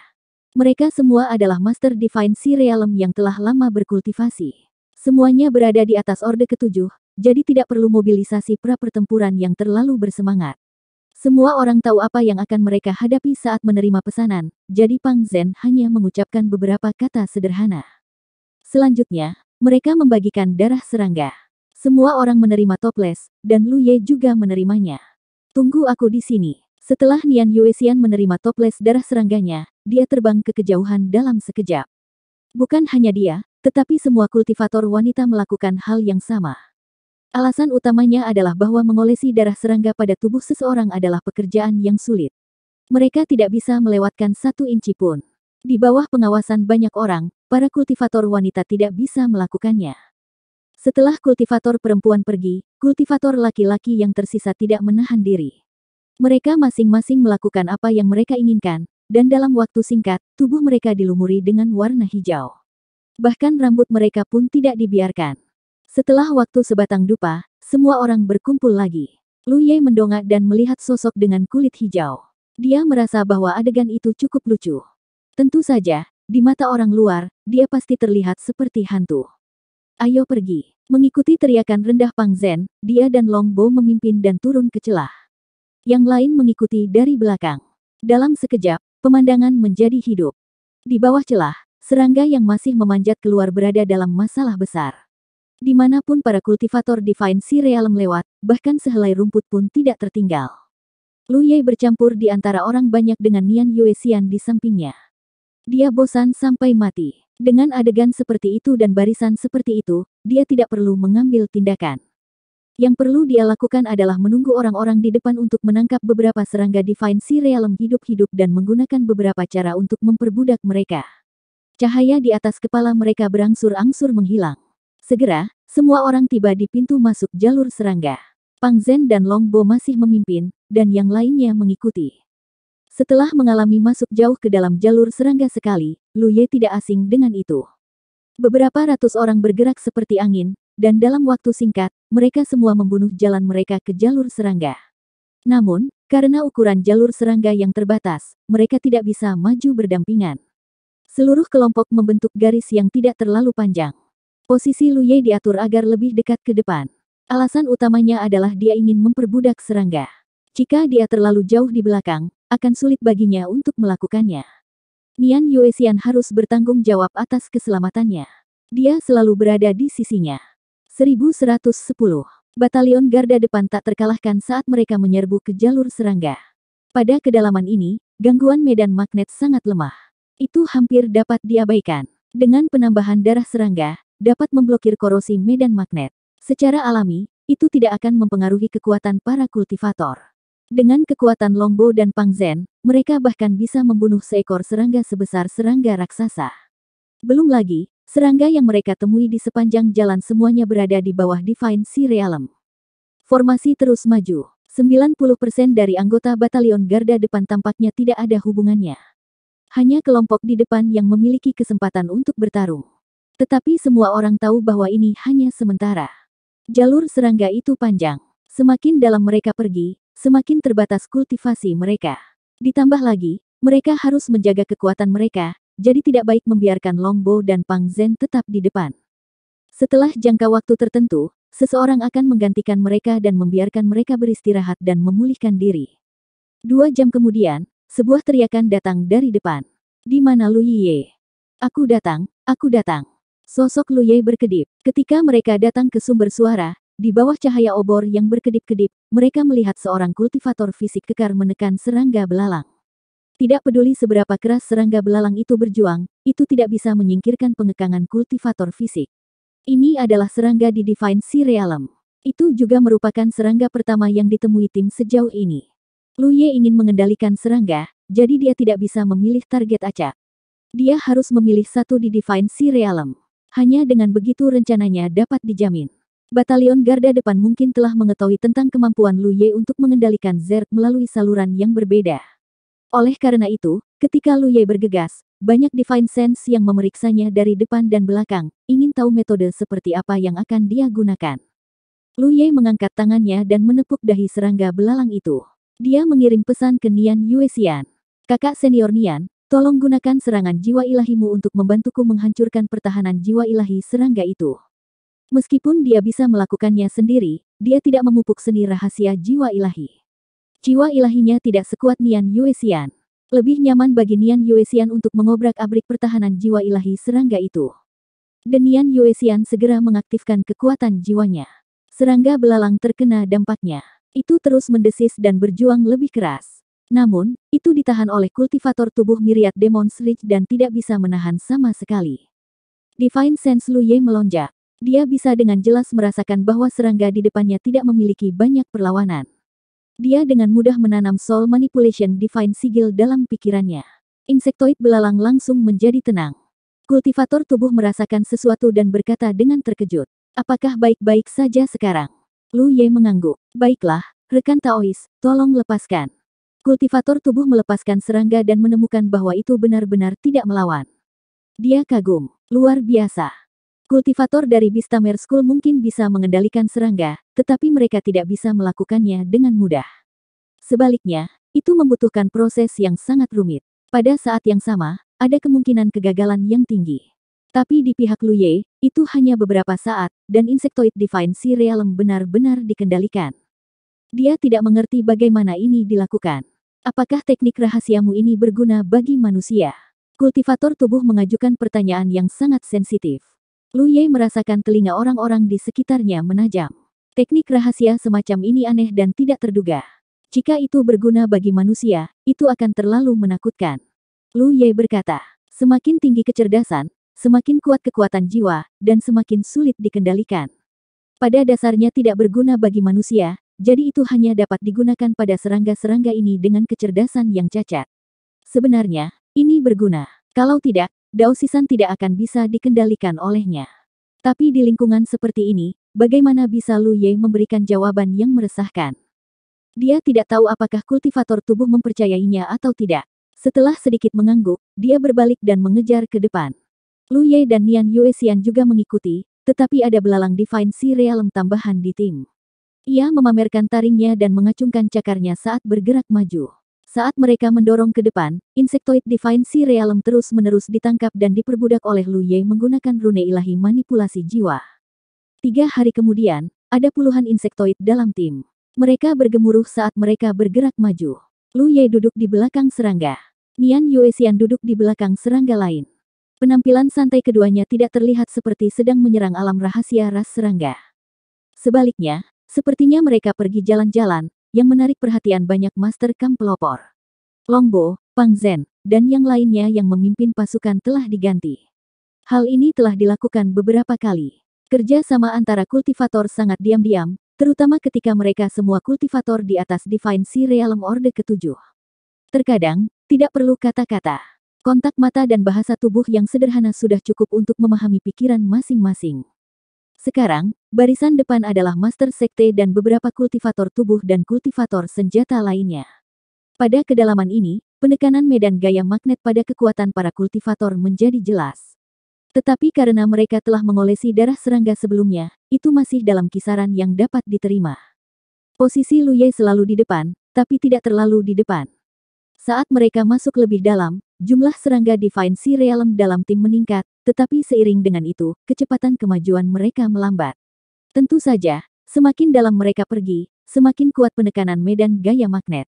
Mereka semua adalah Master Divine realm yang telah lama berkultivasi. Semuanya berada di atas Orde Ketujuh, jadi tidak perlu mobilisasi pra-pertempuran yang terlalu bersemangat. Semua orang tahu apa yang akan mereka hadapi saat menerima pesanan, jadi Pang Zen hanya mengucapkan beberapa kata sederhana. Selanjutnya, mereka membagikan darah serangga. Semua orang menerima toples, dan Lu Ye juga menerimanya. Tunggu aku di sini. Setelah Nian Yuexian menerima toples darah serangganya, dia terbang ke kejauhan dalam sekejap. Bukan hanya dia, tetapi semua kultivator wanita melakukan hal yang sama. Alasan utamanya adalah bahwa mengolesi darah serangga pada tubuh seseorang adalah pekerjaan yang sulit. Mereka tidak bisa melewatkan satu inci pun. Di bawah pengawasan banyak orang, para kultivator wanita tidak bisa melakukannya. Setelah kultivator perempuan pergi, kultivator laki-laki yang tersisa tidak menahan diri. Mereka masing-masing melakukan apa yang mereka inginkan, dan dalam waktu singkat, tubuh mereka dilumuri dengan warna hijau. Bahkan rambut mereka pun tidak dibiarkan. Setelah waktu sebatang dupa, semua orang berkumpul lagi. Lu Ye mendongak dan melihat sosok dengan kulit hijau. Dia merasa bahwa adegan itu cukup lucu. Tentu saja, di mata orang luar, dia pasti terlihat seperti hantu. Ayo pergi. Mengikuti teriakan rendah Pang Zen, dia dan Longbo memimpin dan turun ke celah. Yang lain mengikuti dari belakang. Dalam sekejap, pemandangan menjadi hidup. Di bawah celah, serangga yang masih memanjat keluar berada dalam masalah besar. Dimanapun para kultivator Divine Sea Realm lewat, bahkan sehelai rumput pun tidak tertinggal. Lu Ye bercampur di antara orang banyak dengan Nian Yue Xian di sampingnya. Dia bosan sampai mati. Dengan adegan seperti itu dan barisan seperti itu, dia tidak perlu mengambil tindakan. Yang perlu dia lakukan adalah menunggu orang-orang di depan untuk menangkap beberapa serangga Divine Sea Realm hidup-hidup dan menggunakan beberapa cara untuk memperbudak mereka. Cahaya di atas kepala mereka berangsur-angsur menghilang. Segera, semua orang tiba di pintu masuk jalur serangga. Pang Zhen dan Longbo masih memimpin, dan yang lainnya mengikuti. Setelah mengalami masuk jauh ke dalam jalur serangga sekali, Lu Ye tidak asing dengan itu. Beberapa ratus orang bergerak seperti angin, dan dalam waktu singkat, mereka semua membunuh jalan mereka ke jalur serangga. Namun, karena ukuran jalur serangga yang terbatas, mereka tidak bisa maju berdampingan. Seluruh kelompok membentuk garis yang tidak terlalu panjang. Posisi Lu Ye diatur agar lebih dekat ke depan. Alasan utamanya adalah dia ingin memperbudak serangga. Jika dia terlalu jauh di belakang, akan sulit baginya untuk melakukannya. Nian Yuexian harus bertanggung jawab atas keselamatannya. Dia selalu berada di sisinya. 1110. Batalion garda depan tak terkalahkan saat mereka menyerbu ke jalur serangga. Pada kedalaman ini, gangguan medan magnet sangat lemah. Itu hampir dapat diabaikan. Dengan penambahan darah serangga, dapat memblokir korosi medan magnet. Secara alami, itu tidak akan mempengaruhi kekuatan para kultivator. Dengan kekuatan Longbo dan pangzen, mereka bahkan bisa membunuh seekor serangga sebesar serangga raksasa. Belum lagi, serangga yang mereka temui di sepanjang jalan semuanya berada di bawah Divine Sea Realm. Formasi terus maju. 90% dari anggota batalion garda depan tampaknya tidak ada hubungannya. Hanya kelompok di depan yang memiliki kesempatan untuk bertarung. Tetapi semua orang tahu bahwa ini hanya sementara. Jalur serangga itu panjang. Semakin dalam mereka pergi, semakin terbatas kultivasi mereka. Ditambah lagi, mereka harus menjaga kekuatan mereka, jadi tidak baik membiarkan Longbo dan Pang Zen tetap di depan. Setelah jangka waktu tertentu, seseorang akan menggantikan mereka dan membiarkan mereka beristirahat dan memulihkan diri. Dua jam kemudian, sebuah teriakan datang dari depan. Di mana Lu Yiye? Aku datang, aku datang. Sosok Lu Ye berkedip. Ketika mereka datang ke sumber suara, di bawah cahaya obor yang berkedip-kedip, mereka melihat seorang kultivator fisik kekar menekan serangga belalang. Tidak peduli seberapa keras serangga belalang itu berjuang, itu tidak bisa menyingkirkan pengekangan kultivator fisik. Ini adalah serangga di Divine Sea Realm. Itu juga merupakan serangga pertama yang ditemui tim sejauh ini. Lu Ye ingin mengendalikan serangga, jadi dia tidak bisa memilih target acak. Dia harus memilih satu di Divine Sea Realm. Hanya dengan begitu rencananya dapat dijamin. Batalion garda depan mungkin telah mengetahui tentang kemampuan Lu Ye untuk mengendalikan Zerg melalui saluran yang berbeda. Oleh karena itu, ketika Lu Ye bergegas, banyak Divine Sense yang memeriksanya dari depan dan belakang, ingin tahu metode seperti apa yang akan dia gunakan. Lu Ye mengangkat tangannya dan menepuk dahi serangga belalang itu. Dia mengirim pesan ke Nian Yuexian. Kakak senior Nian, tolong gunakan serangan jiwa ilahimu untuk membantuku menghancurkan pertahanan jiwa ilahi serangga itu. Meskipun dia bisa melakukannya sendiri, dia tidak memupuk seni rahasia jiwa ilahi. Jiwa ilahinya tidak sekuat Nian Yuexian. Lebih nyaman bagi Nian Yuexian untuk mengobrak-abrik pertahanan jiwa ilahi serangga itu. Dan Nian Yuexian segera mengaktifkan kekuatan jiwanya. Serangga belalang terkena dampaknya. Itu terus mendesis dan berjuang lebih keras. Namun, itu ditahan oleh kultivator tubuh miriat Demon Slitch dan tidak bisa menahan sama sekali. Divine Sense Lu Ye melonjak. Dia bisa dengan jelas merasakan bahwa serangga di depannya tidak memiliki banyak perlawanan. Dia dengan mudah menanam soul manipulation divine sigil dalam pikirannya. Insektoid belalang langsung menjadi tenang. Kultivator tubuh merasakan sesuatu dan berkata dengan terkejut. Apakah baik-baik saja sekarang? Lu Ye mengangguk. Baiklah, rekan Taois, tolong lepaskan. Kultivator tubuh melepaskan serangga dan menemukan bahwa itu benar-benar tidak melawan. Dia kagum. Luar biasa. Kultivator dari Bistamer School mungkin bisa mengendalikan serangga, tetapi mereka tidak bisa melakukannya dengan mudah. Sebaliknya, itu membutuhkan proses yang sangat rumit. Pada saat yang sama, ada kemungkinan kegagalan yang tinggi. Tapi di pihak Luye, itu hanya beberapa saat, dan insektoid divine si realm benar-benar dikendalikan. Dia tidak mengerti bagaimana ini dilakukan. Apakah teknik rahasiamu ini berguna bagi manusia? Kultivator tubuh mengajukan pertanyaan yang sangat sensitif. Lu Ye merasakan telinga orang-orang di sekitarnya menajam. Teknik rahasia semacam ini aneh dan tidak terduga. Jika itu berguna bagi manusia, itu akan terlalu menakutkan. Lu Ye berkata, semakin tinggi kecerdasan, semakin kuat kekuatan jiwa, dan semakin sulit dikendalikan. Pada dasarnya tidak berguna bagi manusia, jadi itu hanya dapat digunakan pada serangga-serangga ini dengan kecerdasan yang cacat. Sebenarnya, ini berguna. Kalau tidak, Daosisan tidak akan bisa dikendalikan olehnya. Tapi di lingkungan seperti ini, bagaimana bisa Lu Ye memberikan jawaban yang meresahkan? Dia tidak tahu apakah kultivator tubuh mempercayainya atau tidak. Setelah sedikit mengangguk, dia berbalik dan mengejar ke depan. Lu Ye dan Nian Yue Xian juga mengikuti, tetapi ada belalang Divine Si Realm tambahan di tim. Ia memamerkan taringnya dan mengacungkan cakarnya saat bergerak maju. Saat mereka mendorong ke depan, insektoid divine Sea realm terus-menerus ditangkap dan diperbudak oleh Lu Ye menggunakan rune ilahi manipulasi jiwa. Tiga hari kemudian, ada puluhan insektoid dalam tim. Mereka bergemuruh saat mereka bergerak maju. Lu Ye duduk di belakang serangga. Nian Yuexian duduk di belakang serangga lain. Penampilan santai keduanya tidak terlihat seperti sedang menyerang alam rahasia ras serangga. Sebaliknya, sepertinya mereka pergi jalan-jalan, yang menarik perhatian banyak master kamp pelopor. Longbo, Pang Zen, dan yang lainnya yang memimpin pasukan telah diganti. Hal ini telah dilakukan beberapa kali. Kerja sama antara kultivator sangat diam-diam, terutama ketika mereka semua kultivator di atas Divine Sea Realm Orde ke-7. Terkadang, tidak perlu kata-kata. Kontak mata dan bahasa tubuh yang sederhana sudah cukup untuk memahami pikiran masing-masing. Sekarang, barisan depan adalah Master Sekte dan beberapa kultivator tubuh dan kultivator senjata lainnya. Pada kedalaman ini, penekanan medan gaya magnet pada kekuatan para kultivator menjadi jelas. Tetapi karena mereka telah mengolesi darah serangga sebelumnya, itu masih dalam kisaran yang dapat diterima. Posisi Luye selalu di depan, tapi tidak terlalu di depan. Saat mereka masuk lebih dalam, jumlah serangga Divine Sea Realm dalam tim meningkat, tetapi seiring dengan itu, kecepatan kemajuan mereka melambat. Tentu saja, semakin dalam mereka pergi, semakin kuat penekanan medan gaya magnet.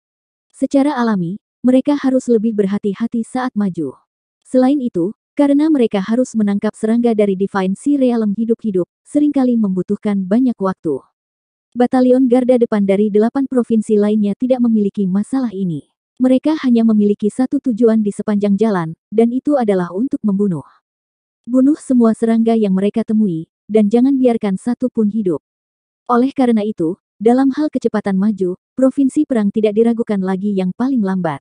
Secara alami, mereka harus lebih berhati-hati saat maju. Selain itu, karena mereka harus menangkap serangga dari Divine Sea Realm hidup-hidup, seringkali membutuhkan banyak waktu. Batalion garda depan dari delapan provinsi lainnya tidak memiliki masalah ini. Mereka hanya memiliki satu tujuan di sepanjang jalan, dan itu adalah untuk membunuh. Bunuh semua serangga yang mereka temui, dan jangan biarkan satu pun hidup. Oleh karena itu, dalam hal kecepatan maju, provinsi perang tidak diragukan lagi yang paling lambat.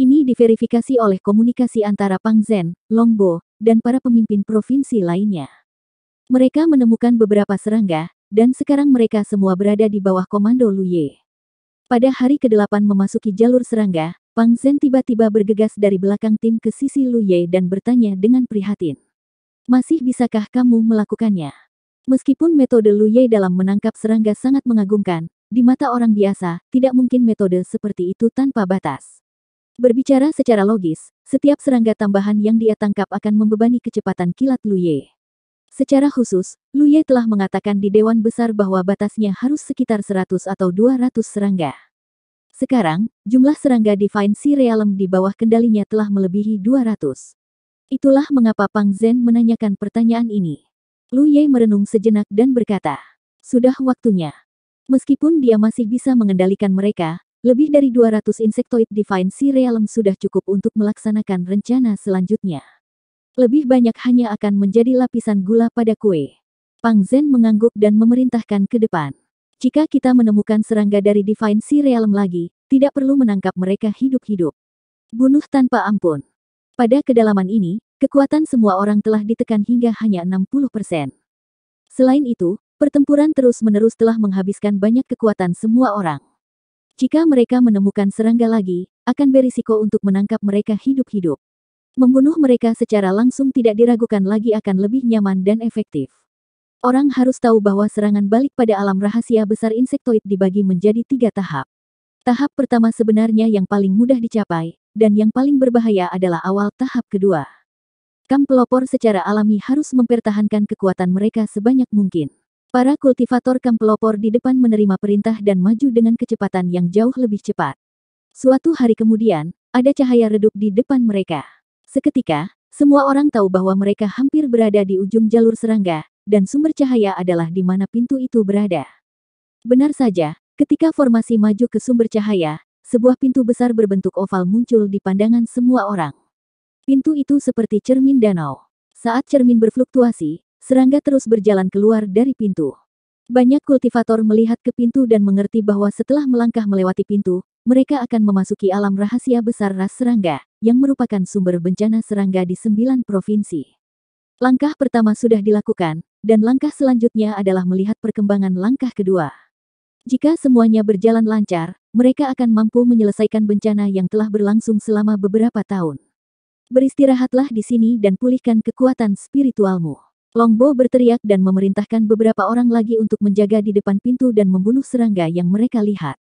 Ini diverifikasi oleh komunikasi antara Pang Zhen, Longbo, dan para pemimpin provinsi lainnya. Mereka menemukan beberapa serangga, dan sekarang mereka semua berada di bawah komando Luye. Pada hari ke-8 memasuki jalur serangga, Pang Zhen tiba-tiba bergegas dari belakang tim ke sisi Luye dan bertanya dengan prihatin. Masih bisakah kamu melakukannya? Meskipun metode Lu Ye dalam menangkap serangga sangat mengagumkan, di mata orang biasa, tidak mungkin metode seperti itu tanpa batas. Berbicara secara logis, setiap serangga tambahan yang dia tangkap akan membebani kecepatan kilat Lu Ye. Secara khusus, Lu Ye telah mengatakan di Dewan Besar bahwa batasnya harus sekitar 100 atau 200 serangga. Sekarang, jumlah serangga Divine Sea Realm di bawah kendalinya telah melebihi 200. Itulah mengapa Pang Zhen menanyakan pertanyaan ini. Lu Ye merenung sejenak dan berkata, Sudah waktunya. Meskipun dia masih bisa mengendalikan mereka, lebih dari 200 insektoid Divine Sea Realm sudah cukup untuk melaksanakan rencana selanjutnya. Lebih banyak hanya akan menjadi lapisan gula pada kue. Pang Zhen mengangguk dan memerintahkan ke depan. Jika kita menemukan serangga dari Divine Sea Realm lagi, tidak perlu menangkap mereka hidup-hidup. Bunuh tanpa ampun. Pada kedalaman ini, kekuatan semua orang telah ditekan hingga hanya 60 persen. Selain itu, pertempuran terus-menerus telah menghabiskan banyak kekuatan semua orang. Jika mereka menemukan serangga lagi, akan berisiko untuk menangkap mereka hidup-hidup. Membunuh mereka secara langsung tidak diragukan lagi akan lebih nyaman dan efektif. Orang harus tahu bahwa serangan balik pada alam rahasia besar insektoid dibagi menjadi tiga tahap. Tahap pertama sebenarnya yang paling mudah dicapai, dan yang paling berbahaya adalah awal tahap kedua. Kamp pelopor secara alami harus mempertahankan kekuatan mereka sebanyak mungkin. Para kultivator kamp pelopor di depan menerima perintah dan maju dengan kecepatan yang jauh lebih cepat. Suatu hari kemudian, ada cahaya redup di depan mereka. Seketika, semua orang tahu bahwa mereka hampir berada di ujung jalur serangga, dan sumber cahaya adalah di mana pintu itu berada. Benar saja, ketika formasi maju ke sumber cahaya, sebuah pintu besar berbentuk oval muncul di pandangan semua orang. Pintu itu seperti cermin danau. Saat cermin berfluktuasi, serangga terus berjalan keluar dari pintu. Banyak kultivator melihat ke pintu dan mengerti bahwa setelah melangkah melewati pintu, mereka akan memasuki alam rahasia besar ras serangga, yang merupakan sumber bencana serangga di sembilan provinsi. Langkah pertama sudah dilakukan, dan langkah selanjutnya adalah melihat perkembangan langkah kedua. Jika semuanya berjalan lancar, mereka akan mampu menyelesaikan bencana yang telah berlangsung selama beberapa tahun. Beristirahatlah di sini dan pulihkan kekuatan spiritualmu. Longbo berteriak dan memerintahkan beberapa orang lagi untuk menjaga di depan pintu dan membunuh serangga yang mereka lihat.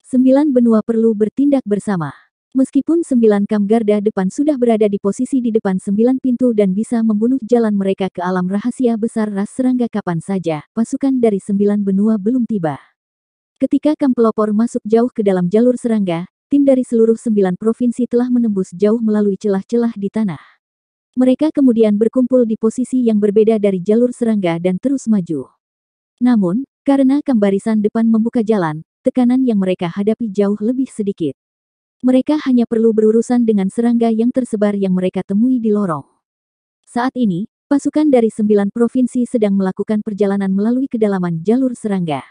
Sembilan benua perlu bertindak bersama. Meskipun sembilan kam garda depan sudah berada di posisi di depan sembilan pintu dan bisa membunuh jalan mereka ke alam rahasia besar ras serangga kapan saja, pasukan dari sembilan benua belum tiba. Ketika kamp pelopor masuk jauh ke dalam jalur serangga, tim dari seluruh sembilan provinsi telah menembus jauh melalui celah-celah di tanah. Mereka kemudian berkumpul di posisi yang berbeda dari jalur serangga dan terus maju. Namun, karena barisan depan membuka jalan, tekanan yang mereka hadapi jauh lebih sedikit. Mereka hanya perlu berurusan dengan serangga yang tersebar yang mereka temui di lorong. Saat ini, pasukan dari sembilan provinsi sedang melakukan perjalanan melalui kedalaman jalur serangga.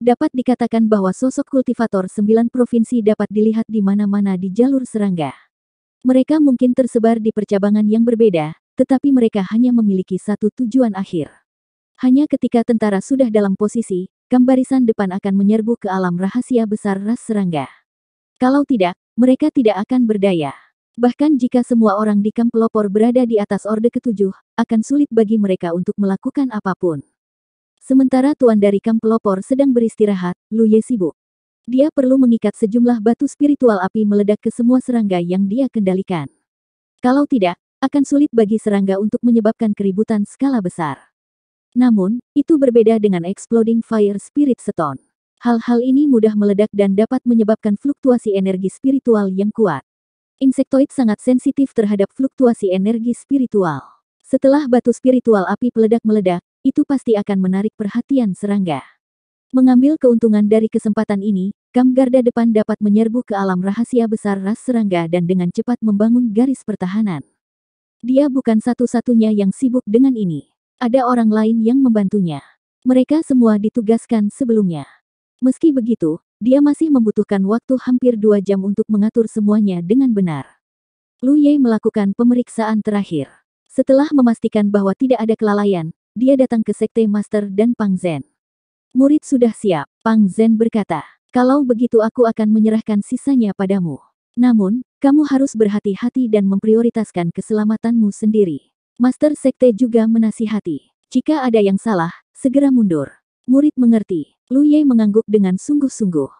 Dapat dikatakan bahwa sosok kultivator sembilan provinsi dapat dilihat di mana-mana di jalur serangga. Mereka mungkin tersebar di percabangan yang berbeda, tetapi mereka hanya memiliki satu tujuan akhir. Hanya ketika tentara sudah dalam posisi, gambarisan depan akan menyerbu ke alam rahasia besar ras serangga. Kalau tidak, mereka tidak akan berdaya. Bahkan jika semua orang di kamp pelopor berada di atas orde ketujuh, akan sulit bagi mereka untuk melakukan apapun. Sementara Tuan dari Kamp Pelopor sedang beristirahat, Lu Ye sibuk. Dia perlu mengikat sejumlah batu spiritual api meledak ke semua serangga yang dia kendalikan. Kalau tidak, akan sulit bagi serangga untuk menyebabkan keributan skala besar. Namun, itu berbeda dengan Exploding Fire Spirit Stone. Hal-hal ini mudah meledak dan dapat menyebabkan fluktuasi energi spiritual yang kuat. Insektoid sangat sensitif terhadap fluktuasi energi spiritual. Setelah batu spiritual api peledak-meledak, itu pasti akan menarik perhatian serangga. Mengambil keuntungan dari kesempatan ini, Kam garda depan dapat menyerbu ke alam rahasia besar ras serangga dan dengan cepat membangun garis pertahanan. Dia bukan satu-satunya yang sibuk dengan ini. Ada orang lain yang membantunya. Mereka semua ditugaskan sebelumnya. Meski begitu, dia masih membutuhkan waktu hampir dua jam untuk mengatur semuanya dengan benar. Lu Ye melakukan pemeriksaan terakhir. Setelah memastikan bahwa tidak ada kelalaian, dia datang ke Sekte Master dan Pang Zen. Murid sudah siap, Pang Zen berkata. Kalau begitu aku akan menyerahkan sisanya padamu. Namun, kamu harus berhati-hati dan memprioritaskan keselamatanmu sendiri. Master Sekte juga menasihati. Jika ada yang salah, segera mundur. Murid mengerti. Lu Ye mengangguk dengan sungguh-sungguh.